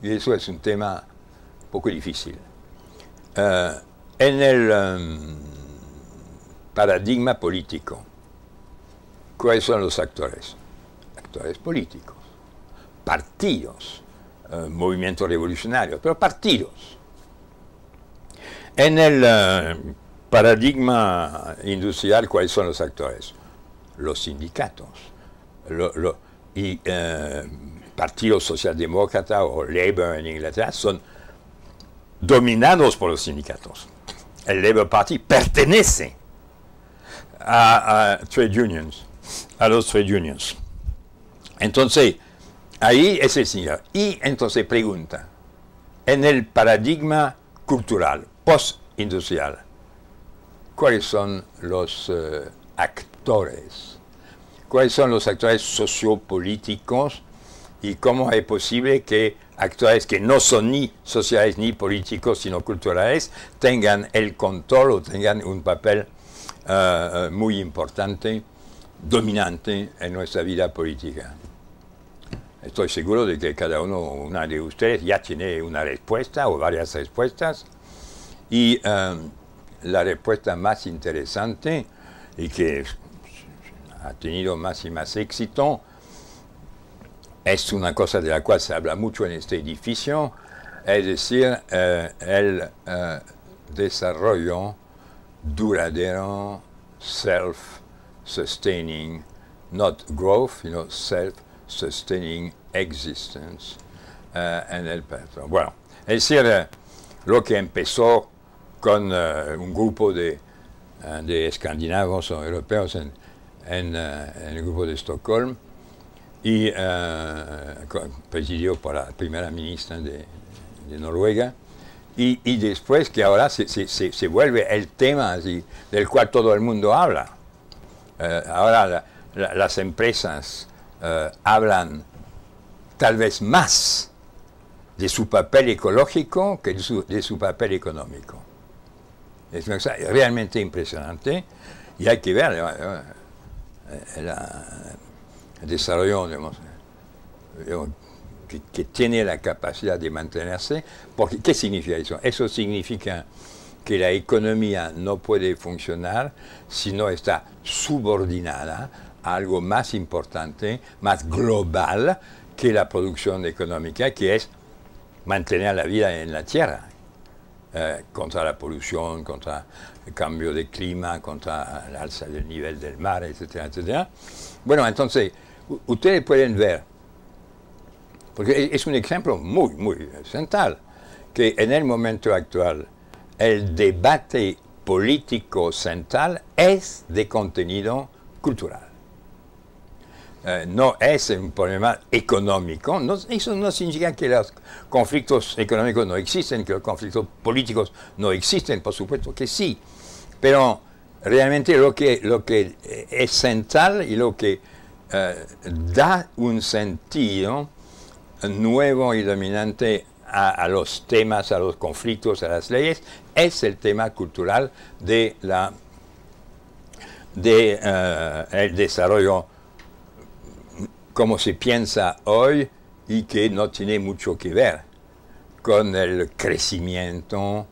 y eso es un tema poco difícil, eh, en el em, paradigma político, ¿cuáles son los actores? Actores políticos, partidos, movimientos revolucionarios, pero partidos. En el paradigma industrial, ¿cuáles son los actores? Los sindicatos los y eh, Partido Socialdemócrata o Labour en Inglaterra son dominados por los sindicatos. El Labour Party pertenece a, trade unions, a los trade unions. Entonces, ahí es el señor. Y entonces pregunta, en el paradigma cultural, post-industrial ¿cuáles son los eh, actores cuáles son los actores sociopolíticos y cómo es posible que actores que no son ni sociales ni políticos, sino culturales, tengan el control o tengan un papel eh, eh, muy importante, dominante en nuestra vida política. Estoy seguro de que cada uno, una de ustedes, ya tiene una respuesta o varias respuestas. Y eh, la respuesta más interesante y que es a en plus éxito. C'est una cosa de la cual se habla mucho en este edificio, es decir, eh, el eh, desarrollo self-sustaining, not growth, you know, self-sustaining existence eh, en el C'est-à-dire decir, eh, lo que empezó con eh, un groupe de, eh, de escandinavos o européens Eh, en, el grupo de Estocolmo y eh, presidió por la primera ministra de, Noruega. Y, después que ahora se, vuelve el tema del cual todo el mundo habla. Eh, ahora las empresas hablan tal vez más de su papel ecológico que de su, papel económico. Es realmente impresionante y hay que ver. Eh, el desarrollo que, tiene la capacidad de mantenerse. Porque, ¿Qué significa eso? Eso significa que la economía no puede funcionar si no está subordinada a algo más importante, más global que la producción económica, que es mantener la vida en la tierra, eh, contra la polución, contra el cambio de clima, contra la alza del nivel del mar, etcétera, etcétera. Bueno, entonces, ustedes pueden ver, porque e, es un ejemplo muy, muy central, que en el momento actual el debate político central es de contenido cultural. Eh, no es un problema económico. No, eso no significa que los conflictos económicos no existen, que los conflictos políticos no existen, por supuesto que sí. Pero realmente lo que, lo que eh, es central y lo que eh, da un sentido nuevo y dominante a, los temas, a los conflictos, a las leyes, es el tema cultural de la de, el desarrollo como se piensa hoy y que no tiene mucho que ver con el crecimiento,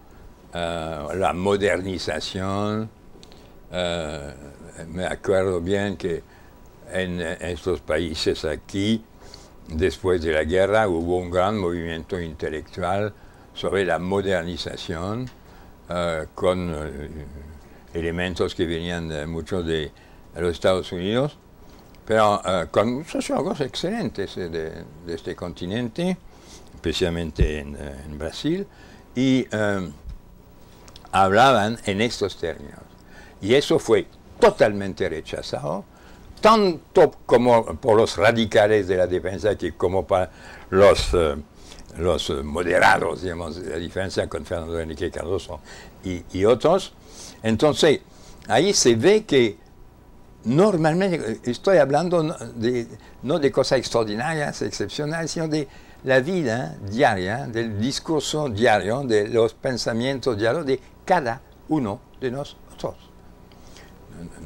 eh, la modernización. Eh, me acuerdo bien que en, estos países aquí, después de la guerra, hubo un gran movimiento intelectual sobre la modernización eh, con elementos que venían de, muchos de los Estados Unidos pero eso con sociólogos excelentes eh, de, de, este continente, especialmente en, eh, Brasil, y eh, hablaban en estos términos. Y eso fue totalmente rechazado, tanto como por los radicales de la defensa que como por los, los moderados, digamos, de la defensa con Fernando Enrique Cardoso y, y otros. Entonces, ahí se ve que normalmente, estoy hablando no de cosas extraordinarias, excepcionales, sino de la vida diaria, del discurso diario, de los pensamientos diarios de cada uno de nosotros.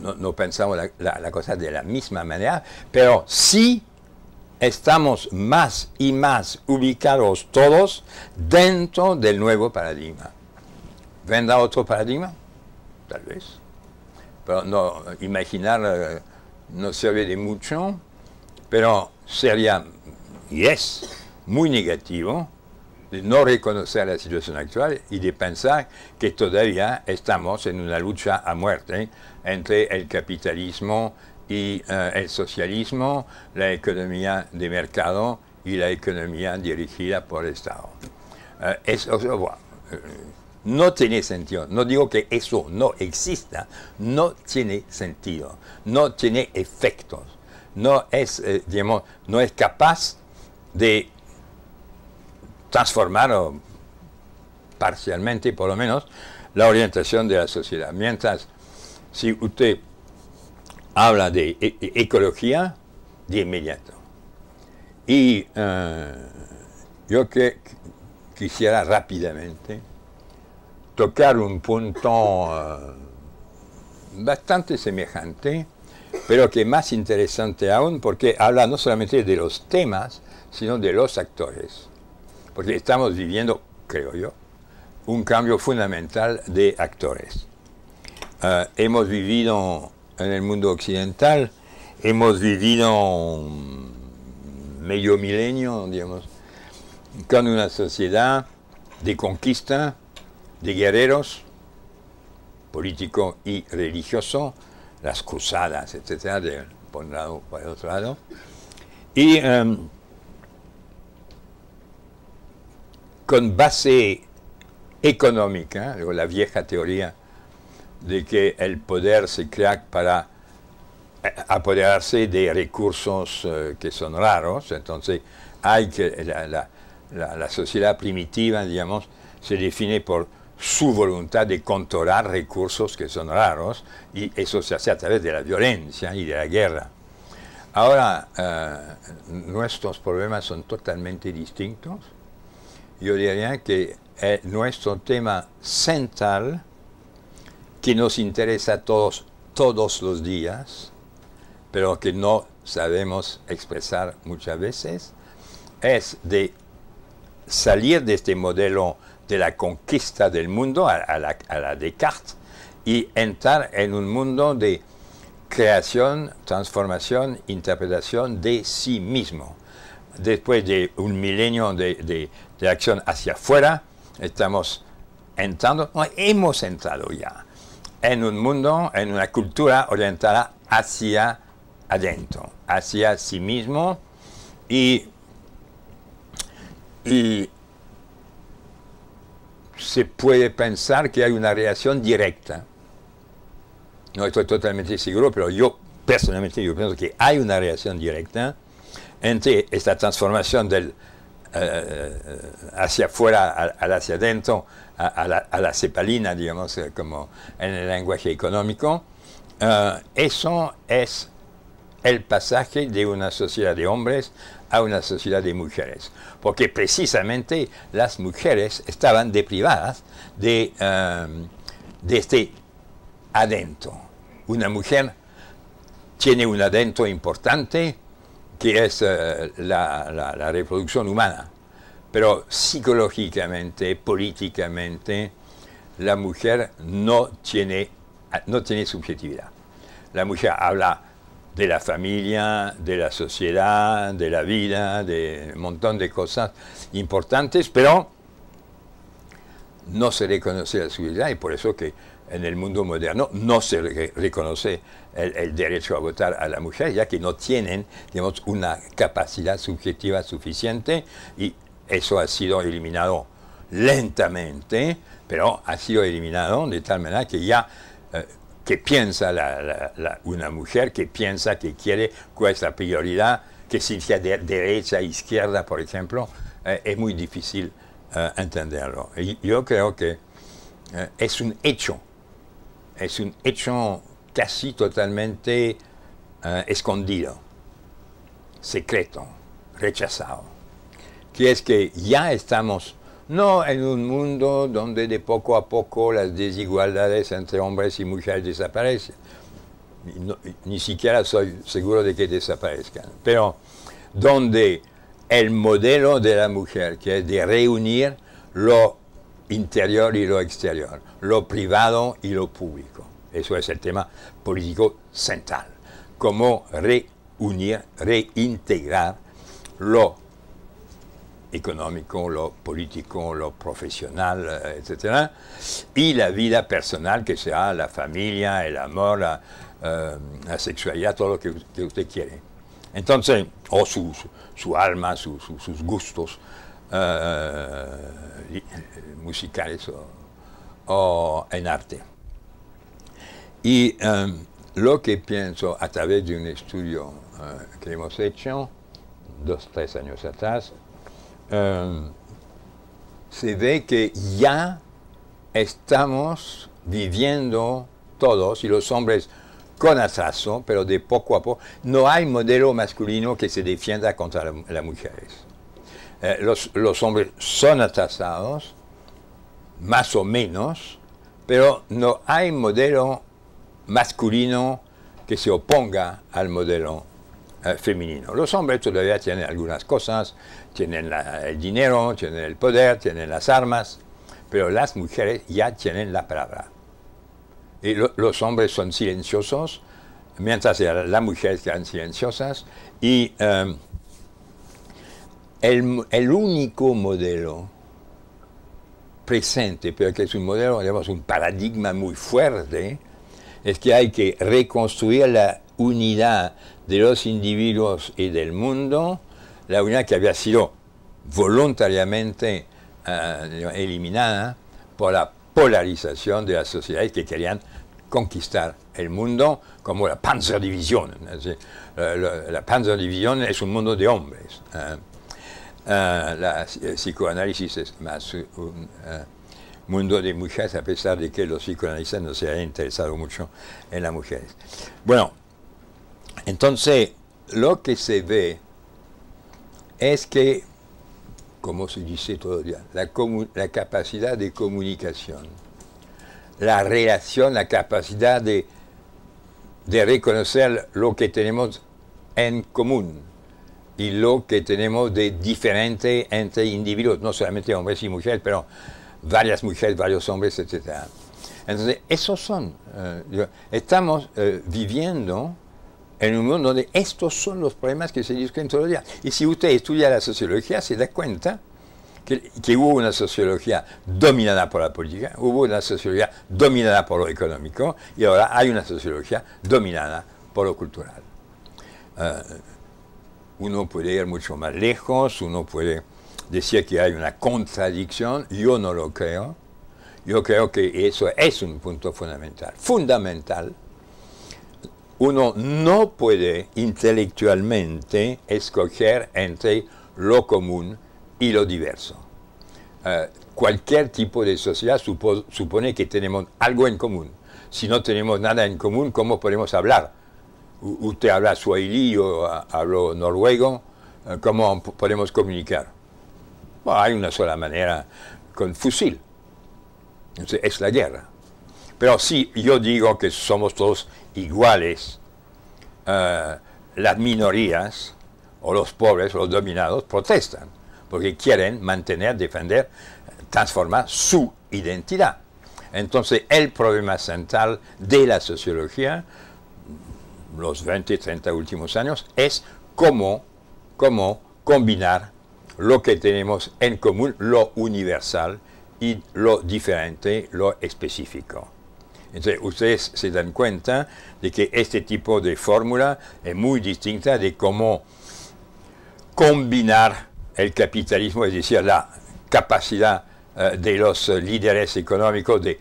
No, pensamos la, la, cosa de la misma manera, pero sí estamos más y más ubicados todos dentro del nuevo paradigma. ¿Vendrá otro paradigma? Tal vez no, imaginar eh, no sirve de mucho, pero sería, y es, muy negativo de no reconocer la situación actual y de pensar que todavía estamos en una lucha a muerte ¿eh? entre el capitalismo y eh, el socialismo, la economía de mercado y la economía dirigida por el Estado. No tiene sentido. No digo que eso no exista. No tiene sentido. No tiene efectos. No es, eh, no es capaz de transformar o parcialmente, por lo menos, la orientación de la sociedad. Mientras, si usted habla de e-, e-, ecología, de inmediato. Y eh, yo que quisiera rápidamente tocar un punto eh, bastante semejante, pero que es más interesante aún porque habla no solamente de los temas, sino de los actores. Porque estamos viviendo, creo yo, un cambio fundamental de actores. Eh, hemos vivido en el mundo occidental, hemos vivido medio milenio, digamos, con una sociedad de conquista, de guerreros, político y religioso, las cruzadas, etcétera, por un lado por el otro lado. Y em, con base económica, la vieja teoría de que el poder se crea para eh, apoderarse de recursos eh, que son raros, entonces hay que la, la, la sociedad primitiva, digamos, se define por su voluntad de controlar recursos que son raros y eso se hace a través de la violencia y de la guerra. Ahora, eh, nuestros problemas son totalmente distintos. Yo diría que eh, nuestro tema central, que nos interesa a todos todos los días, pero que no sabemos expresar muchas veces, es de salir de este modelo de la conquista del mundo a, la, Descartes y entrar en un mundo de creación, transformación, interpretación de sí mismo. Después de un milenio de, de acción hacia afuera, estamos entrando, hemos entrado ya en un mundo, en una cultura orientada hacia adentro, hacia sí mismo y, y se puede pensar que hay una reacción directa. No estoy totalmente seguro, pero yo personalmente yo pienso que hay una reacción directa entre esta transformación del eh, eh, hacia afuera al, hacia adentro, a, la, cepalina, digamos, eh, como en el lenguaje económico. eso es el pasaje de una sociedad de hombres a una sociedad de mujeres, porque precisamente las mujeres estaban deprivadas de, eh, de este adentro. Una mujer tiene un adentro importante que es eh, la, la, reproducción humana, pero psicológicamente, políticamente, la mujer no tiene, no tiene subjetividad. La mujer habla de la familia, de la sociedad, de la vida, de un montón de cosas importantes, pero no se reconoce la seguridad y por eso que en el mundo moderno no se reconoce el, derecho a votar a la mujer, ya que no tienen, digamos, una capacidad subjetiva suficiente y eso ha sido eliminado lentamente, pero ha sido eliminado de tal manera que ya eh, que piensa la, una mujer, que piensa que quiere, cuál es la prioridad, que si de derecha, izquierda, por ejemplo, eh, es muy difícil eh, entenderlo. yo creo que eh, es un hecho, es un hecho casi totalmente escondido, secreto, rechazado, que es que ya estamos no, en un mundo donde de poco a poco las desigualdades entre hombres y mujeres desaparecen. ni siquiera soy seguro de que desaparezcan. Pero donde el modelo de la mujer, que es de reunir lo interior y lo exterior, lo privado y lo público. Eso es el tema político central. Cómo reunir, reintegrar lo económico, lo político, lo profesional, eh, etc. Y la vida personal, que sea la familia, el amor, la, eh, sexualidad, todo lo que, usted quiere. Entonces, o su, alma, sus gustos eh, musicales o, en arte. Y em, lo que pienso a través de un estudio que hemos hecho, dos, tres años atrás, Em, se ve que ya estamos viviendo todos, y los hombres con atraso, pero de poco a poco, no hay modelo masculino que se defienda contra las mujeres. Eh, los, los, hombres son atrasados, más o menos, pero no hay modelo masculino que se oponga al modelo eh, femenino. Los hombres todavía tienen algunas cosas, tienen el dinero, tienen el poder, tienen las armas, pero las mujeres ya tienen la palabra. Y los hombres son silenciosos, mientras las mujeres quedan silenciosas, y em, el, el, único modelo presente, pero que es un modelo, digamos, un paradigma muy fuerte, es que hay que reconstruir la unidad de los individuos y del mundo, la unidad que había sido voluntariamente eh, eliminada por la polarización de las sociedades que querían conquistar el mundo como la Panzerdivision. la, panzerdivisión Panzerdivision es un mundo de hombres. Eh, eh, la, el psicoanálisis es más un mundo de mujeres, a pesar de que los psicoanalistas no se han interesado mucho en las mujeres. Bueno, entonces, lo que se ve es que, como se dice todo el día, la capacidad de comunicación, la relación, la capacidad de, reconocer lo que tenemos en común y lo que tenemos de diferente entre individuos, no solamente hombres y mujeres, pero varias mujeres, varios hombres, etc. Entonces, esos son, eh, estamos eh, viviendo en un mundo donde estos son los problemas que se discuten todos los días. Y si usted estudia la sociología, se da cuenta que, hubo una sociología dominada por la política, hubo una sociología dominada por lo económico y ahora hay una sociología dominada por lo cultural. Eh, uno puede ir mucho más lejos, uno puede decir que hay una contradicción, yo no lo creo. Yo creo que eso es un punto fundamental, fundamental uno no puede intelectualmente escoger entre lo común y lo diverso. Eh, cualquier tipo de sociedad supone que tenemos algo en común. Si no tenemos nada en común, ¿cómo podemos hablar? usted habla suahili, o hablo noruego, eh, ¿cómo podemos comunicar? hay una sola manera, con fusil. es la guerra. Pero sí, yo digo que somos todos iguales eh, las minorías o los pobres, o los dominados, protestan, porque quieren mantener, defender, transformar su identidad. Entonces, el problema central de la sociología, los 20, 30 últimos años, es cómo combinar lo que tenemos en común, lo universal, y lo diferente, lo específico. Entonces ustedes se dan cuenta de que este tipo de fórmula es muy distinta de cómo combinar el capitalismo, es decir, la capacidad eh, de los eh, líderes económicos de,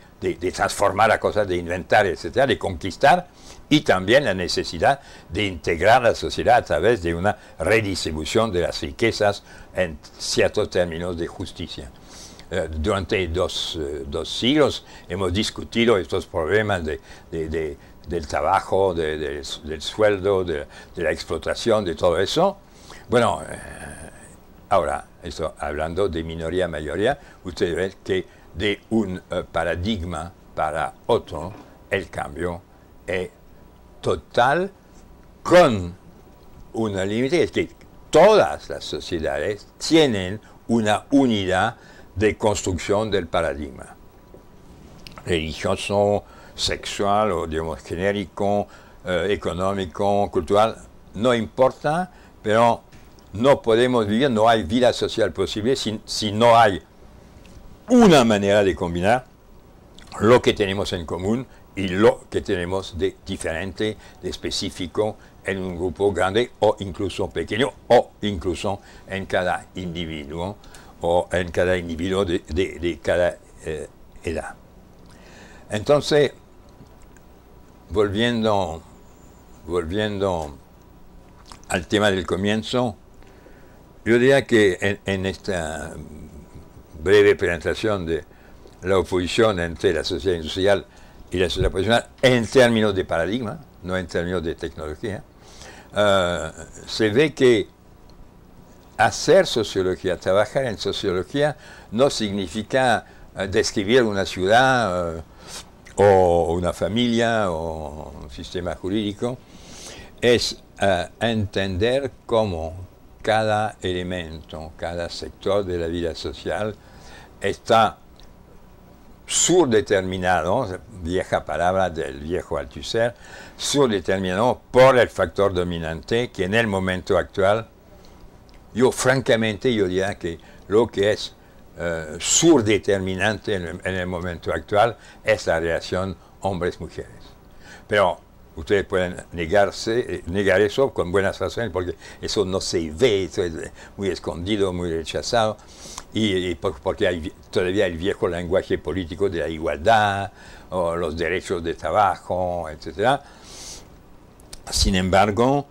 transformar las cosas, de inventar, etc., de conquistar, y también la necesidad de integrar la sociedad a través de una redistribución de las riquezas en ciertos términos de justicia. Eh, durante eh, dos, siglos hemos discutido estos problemas del trabajo, del sueldo, de, la explotación, de todo eso. Bueno, eh, ahora, esto, hablando de minoría-mayoría, ustedes ven que de un paradigma para otro, el cambio es total con un límite, es que todas las sociedades tienen una unidad de construcción del paradigma. Religioso, sexual o digamos genérico, eh, económico, cultural, no importa, pero no podemos vivir, no hay vida social posible si, si no hay una manera de combinar lo que tenemos en común y lo que tenemos de diferente, de específico en un grupo grande o incluso pequeño o incluso en cada individuo o en cada individuo de, de, cada eh, edad. Entonces, volviendo, volviendo al tema del comienzo, yo diría que en, esta breve presentación de la oposición entre la sociedad industrial y la sociedad profesional en términos de paradigma, no en términos de tecnología, eh, se ve que hacer sociología, trabajar en sociología, no significa eh, describir una ciudad eh, o una familia o un sistema jurídico, es eh, entender cómo cada elemento, cada sector de la vida social está surdeterminado, vieja palabra del viejo Althusser, surdeterminado por el factor dominante que en el momento actual yo francamente yo diría que lo que es eh, surdeterminante en el, momento actual es la relación hombres-mujeres. Pero ustedes pueden negarse, eh, negar eso con buenas razones porque eso no se ve, eso es eh, muy escondido, muy rechazado, y, porque hay todavía el viejo lenguaje político de la igualdad, los derechos de trabajo, etc. Sin embargo,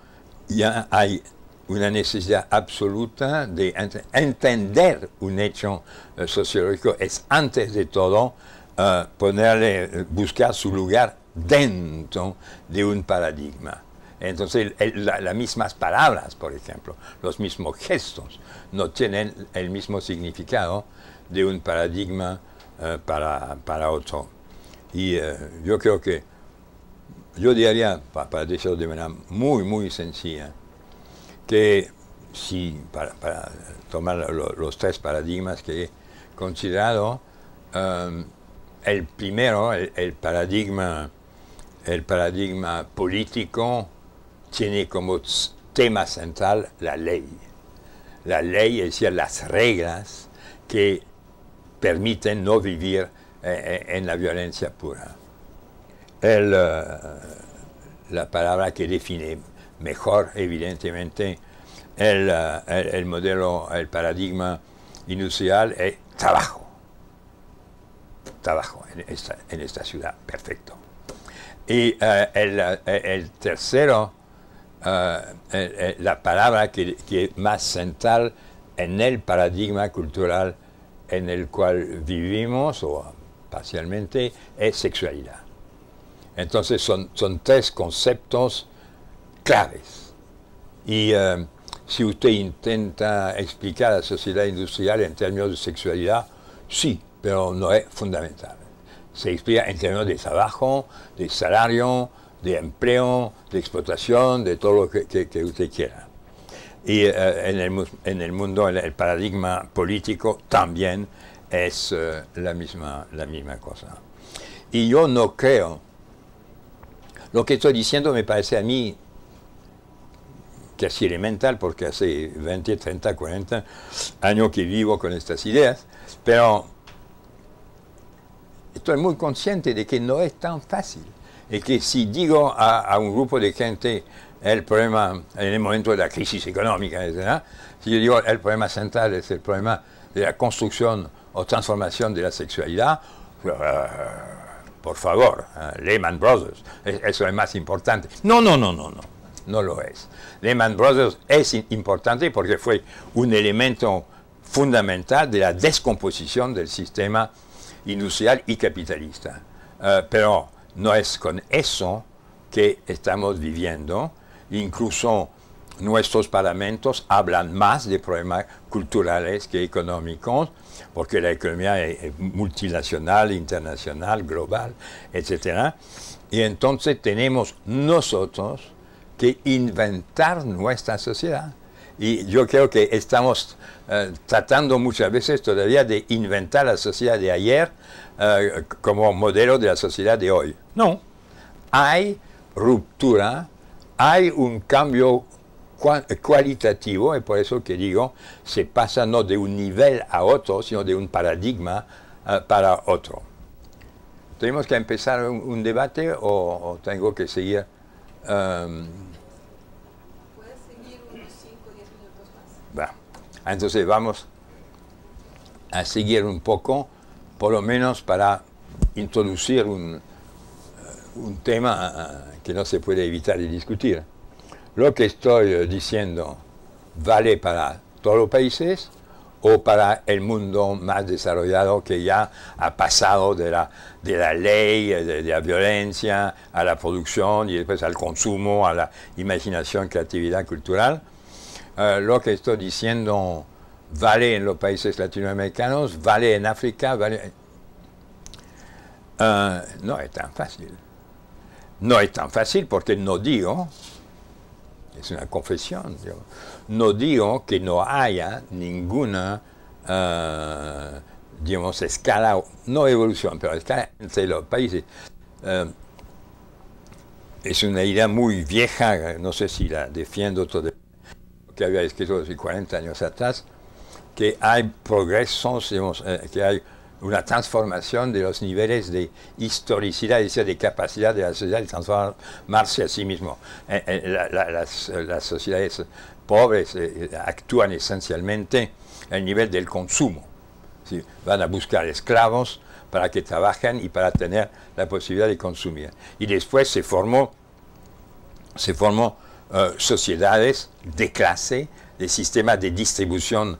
ya hay una necesidad absoluta de entender un hecho eh, sociológico, es antes de todo eh, ponerle, eh, buscar su lugar dentro de un paradigma. Entonces, las mismas palabras, por ejemplo, los mismos gestos, no tienen el mismo significado de un paradigma para, otro. Y yo creo que, yo diría, para decirlo de manera muy, muy sencilla, que este, si, para, tomar los tres paradigmas que he considerado, um, el primero, el, paradigma, el paradigma político, tiene como tema central la ley. La ley, es decir, las reglas que permiten no vivir eh, eh, en la violencia pura. El, eh, la palabra que define mejor, evidentemente, eh, el, modelo, el paradigma industrial eh, es trabajo. Trabajo en esta, ciudad, perfecto. Y eh, el, tercero, la palabra que, es más central en el paradigma cultural en el cual vivimos, o parcialmente, es sexualidad. Entonces son tres conceptos claves. Y eh, si usted intenta explicar la sociedad industrial en términos de sexualidad, sí, pero no es fundamental. Se explica en términos de trabajo, de salario, de empleo, de explotación, de todo lo que, usted quiera. Y eh, en, el, mundo, el, el, paradigma político también es eh, la, misma, la misma cosa. Y yo no creo, lo que estoy diciendo me parece a mí casi elemental, porque hace 20, 30, 40 años que vivo con estas ideas, pero estoy muy consciente de que no es tan fácil. Y que si digo a, un grupo de gente el problema, en el momento de la crisis económica, si yo digo el problema central es el problema de la construcción o transformación de la sexualidad, eh, por favor, eh, Lehman Brothers, eso es más importante. No, no, no, no, no no lo es. Lehman Brothers es importante porque fue un elemento fundamental de la descomposición del sistema industrial y capitalista. Eh, pero no es con eso que estamos viviendo. Incluso nuestros parlamentos hablan más de problemas culturales que económicos, porque la economía es multinacional, internacional, global, etc. Y entonces tenemos nosotros que inventar nuestra sociedad. Y yo creo que estamos eh, tratando muchas veces todavía de inventar la sociedad de ayer eh, como modelo de la sociedad de hoy. No, hay ruptura, hay un cambio cualitativo, y por eso que digo, se pasa no de un nivel a otro, sino de un paradigma eh, para otro. ¿Tenemos que empezar un, debate o tengo que seguir? Um, ah, entonces vamos a seguir un poco, por lo menos para introducir un, eh, un tema ah, ah, que no se puede evitar de discutir. Lo que estoy eh, diciendo vale para todos los países, o para el mundo más desarrollado que ya ha pasado de la, ley, eh, de, la violencia, a la producción y después al consumo, a la imaginación, creatividad cultural. Eh, lo que estoy diciendo vale en los países latinoamericanos, vale en África, vale... Eh, no es tan fácil. No es tan fácil porque no digo, es una confesión, digo, no digo que no haya ninguna, eh, digamos, escala, no evolución, pero escala entre los países. Eh, es una idea muy vieja, no sé si la defiendo todo que había escrito hace 40 años atrás, que hay progresos, eh, que hay una transformación de los niveles de historicidad, de capacidad de la sociedad de transformarse a sí mismo. las sociedades pobres eh, eh, actúan esencialmente al nivel del consumo. Van a buscar esclavos para que trabajen y para tener la posibilidad de consumir. Y después se formó, se formó eh, sociedades de clase, de sistema de distribución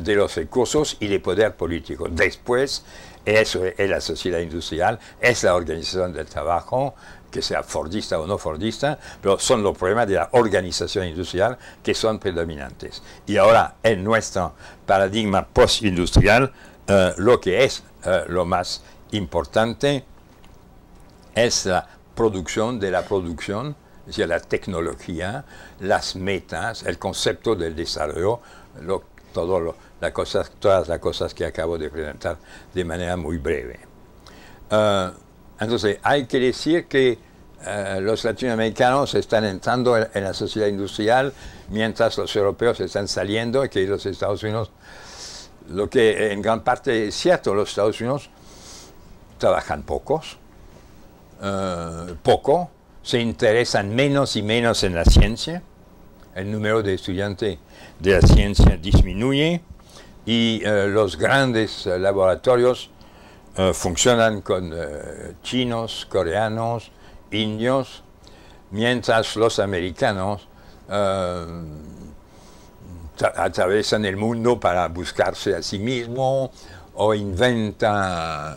de los recursos y de poder político. Después, eso es la sociedad industrial, es la organización del trabajo, que sea fordista o no fordista, pero son los problemas de la organización industrial que son predominantes. Y ahora, en nuestro paradigma postindustrial, eh, lo que es eh, lo más importante es la producción de la producción, es decir, la tecnología, las metas, el concepto del desarrollo, todo todas las cosas que acabo de presentar de manera muy breve. Eh, entonces, hay que decir que eh, los latinoamericanos están entrando en, la sociedad industrial mientras los europeos están saliendo y que los Estados Unidos, lo que en gran parte es cierto, los Estados Unidos trabajan pocos, eh, poco, se interesan menos y menos en la ciencia, el número de estudiantes de la ciencia disminuye y eh, los grandes laboratorios eh, funcionan con eh, chinos, coreanos, indios, mientras los americanos eh, atraviesan el mundo para buscarse a sí mismos o inventan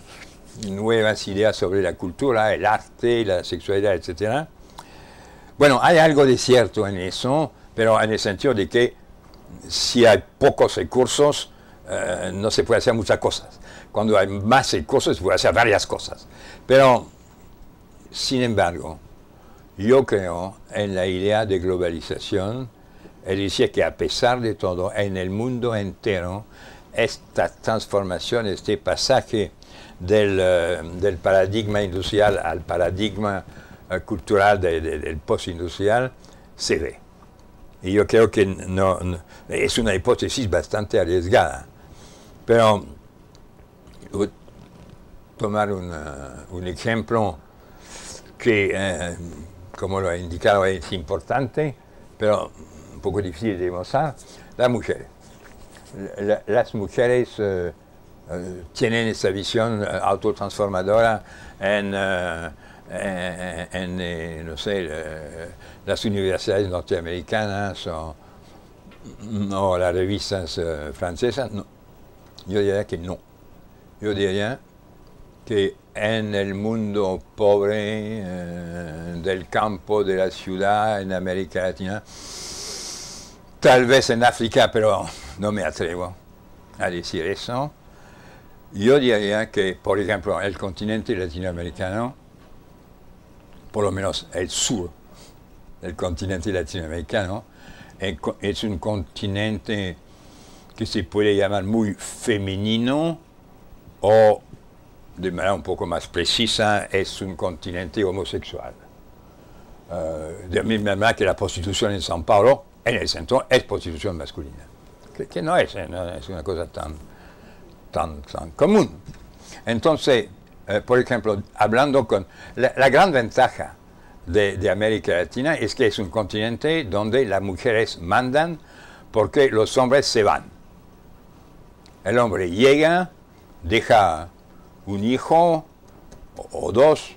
nuevas ideas sobre la cultura, el arte, la sexualidad, etc. Bueno, hay algo de cierto en eso, pero en el sentido de que si hay pocos recursos, eh, no se puede hacer muchas cosas cuando hay más cosas, voy a hacer varias cosas. Pero, sin embargo, yo creo en la idea de globalización, es decir, que a pesar de todo, en el mundo entero, esta transformación, este pasaje eh, del, paradigma industrial al paradigma eh, cultural del postindustrial se ve. Y yo creo que no, es una hipótesis bastante arriesgada. Pero Voy a tomar uh, un ejemplo que, eh, como lo he indicado, es importante, pero un poco difícil de demostrar, la mujeres. las mujeres eh, eh, tienen esa visión autotransformadora en, en, en las universidades norteamericanas o, o las revistas francesas. No. Yo diría que no yo diría que en el mundo pobre eh, del campo, de la ciudad, en América Latina, tal vez en África, pero no me atrevo a decir eso, yo diría que, por ejemplo, el continente latinoamericano, por lo menos el sur del continente latinoamericano, eh, es un continente que se puede llamar muy femenino, o, de manera un poco más precisa, es un continente homosexual. Eh, de la misma manera que la prostitución en San Pablo, en el centro, es prostitución masculina. Que, no, es, eh, es una cosa tan, tan, tan común. Entonces, eh, por ejemplo, hablando con... La, gran ventaja de, América Latina es que es un continente donde las mujeres mandan porque los hombres se van. El hombre llega, deja un hijo o, dos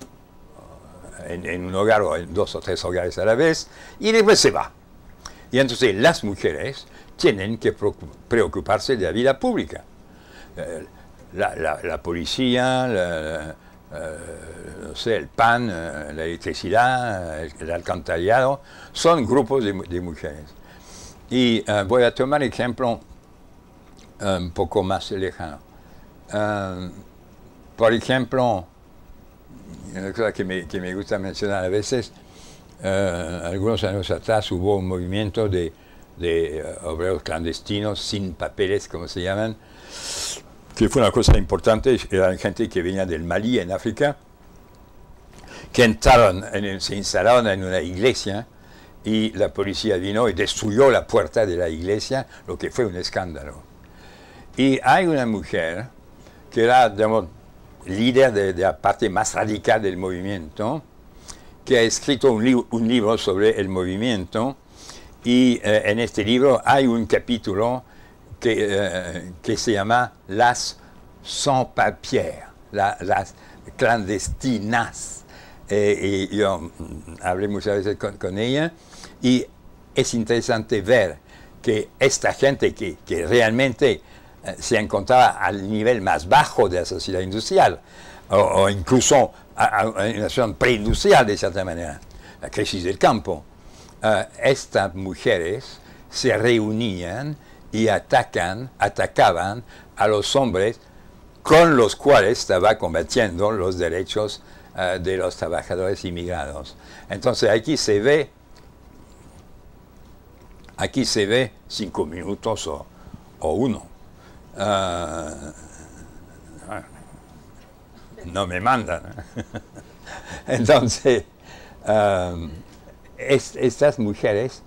en, un hogar o en dos o tres hogares a la vez y después se va. Y entonces las mujeres tienen que preocuparse de la vida pública. Eh, la, policía, eh, el pan, eh, la electricidad, el, alcantarillado, son grupos de, mujeres. Y voy a tomar ejemplo un poco más lejano. Ah, por ejemplo, una cosa que me, gusta mencionar a veces, ah, algunos años atrás hubo un movimiento de, ah, obreros clandestinos sin papeles, como se llaman, que fue una cosa importante, eran gente que venía del Malí, en África, que entraron, en se instalaron en una iglesia y la policía vino y destruyó la puerta de la iglesia, lo que fue un escándalo. Y hay una mujer, que era, digamos, líder de, la parte más radical del movimiento, que ha escrito un, libro sobre el movimiento y eh, en este libro hay un capítulo que, eh, se llama Las sans papiers, las clandestinas. Eh, y yo mm, hablé muchas veces con, ella y es interesante ver que esta gente que realmente se encontraba al nivel más bajo de la sociedad industrial, o, incluso a, la una preindustrial de cierta manera, la crisis del campo. Eh, estas mujeres se reunían y atacan, atacaban a los hombres con los cuales estaba combatiendo los derechos eh, de los trabajadores inmigrados. Entonces aquí se ve, aquí se ve cinco minutos o uno. Ah, no me mandan. Entonces, estas mujeres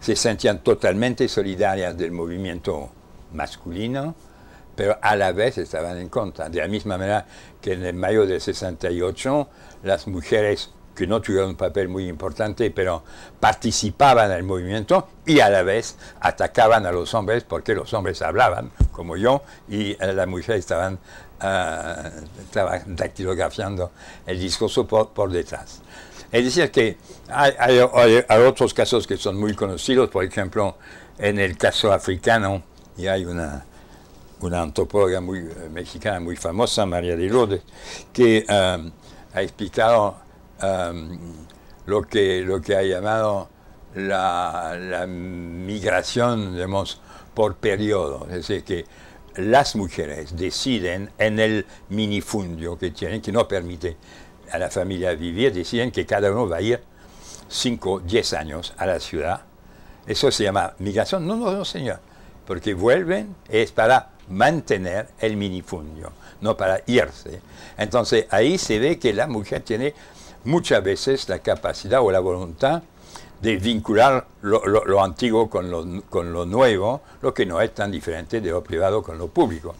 se sentían totalmente solidarias del movimiento masculino, pero a la vez estaban en contra. De la misma manera que en el mayo del 68 las mujeres que no tuvieron un papel muy importante, pero participaban en el movimiento y a la vez atacaban a los hombres porque los hombres hablaban, como yo, y eh, las mujeres estaban ah, ...tactilografiando... el discurso por, detrás. Es decir, que hay, otros casos que son muy conocidos, por ejemplo, en el caso africano, y hay una, antropóloga muy, eh, mexicana muy famosa, María de Lourdes, que ah, ha explicado lo, que, lo que ha llamado la, migración, digamos, por periodo Es decir, que las mujeres deciden en el minifundio que tienen, que no permite a la familia vivir, deciden que cada uno va a ir 5, 10 años a la ciudad. Eso se llama migración. No, no, no, señor. Porque vuelven es para mantener el minifundio, no para irse. Entonces ahí se ve que la mujer tiene muchas veces la capacidad o la voluntad de vincular lo, antiguo con lo, nuevo, lo que no es tan diferente de lo privado con lo público.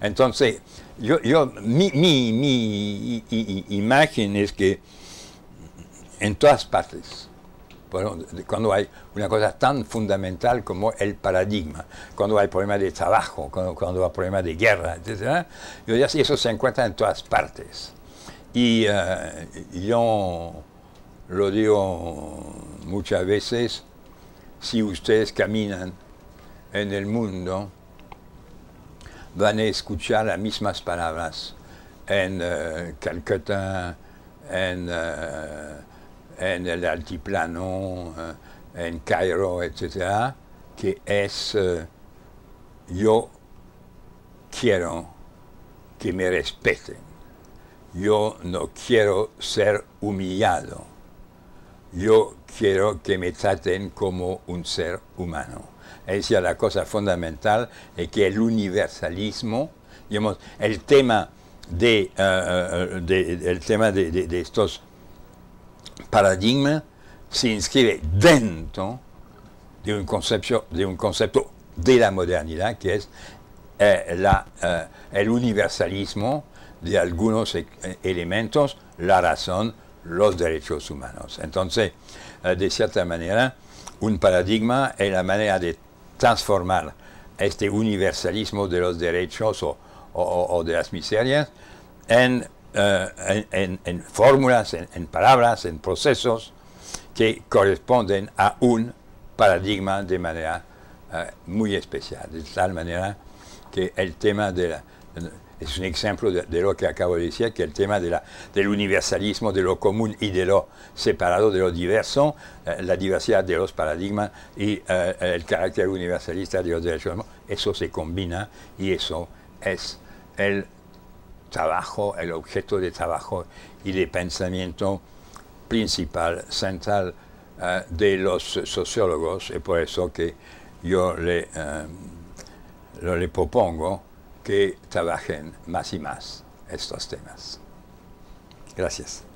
Entonces, yo, mi, mi, mi imagen es que en todas partes, cuando hay una cosa tan fundamental como el paradigma, cuando hay problemas de trabajo, cuando, hay problemas de guerra, etc., yo que eso se encuentra en todas partes. Eh, y yo lo digo muchas veces, si ustedes caminan en el mundo, van a escuchar las mismas palabras en eh, Calcuta, en, eh, en, el Altiplano, en Cairo, etc., que es yo quiero que me respeten yo no quiero ser humillado, yo quiero que me traten como un ser humano. Es es la cosa fundamental, es que el universalismo, el tema de, eh, eh, tema de, estos paradigmas se inscribe dentro de un concepto de, un concepto de la modernidad, que es eh, el universalismo de algunos e-, elementos, la razón, los derechos humanos. Entonces, eh, de cierta manera, un paradigma es la manera de transformar este universalismo de los derechos o, de las miserias en, eh, en, fórmulas, en, palabras, en procesos que corresponden a un paradigma de manera eh, muy especial, de tal manera que el tema de la, es un ejemplo de, lo que acabo de decir, que el tema del universalismo, de lo común y de lo separado, de lo diverso, eh, la diversidad de los paradigmas y eh, el carácter universalista de los derechos humanos, eso se combina y eso es el trabajo, el objeto de trabajo y de pensamiento principal, central eh, de los sociólogos, es por eso que yo le, lo le propongo que trabajen más y más estos temas. Gracias.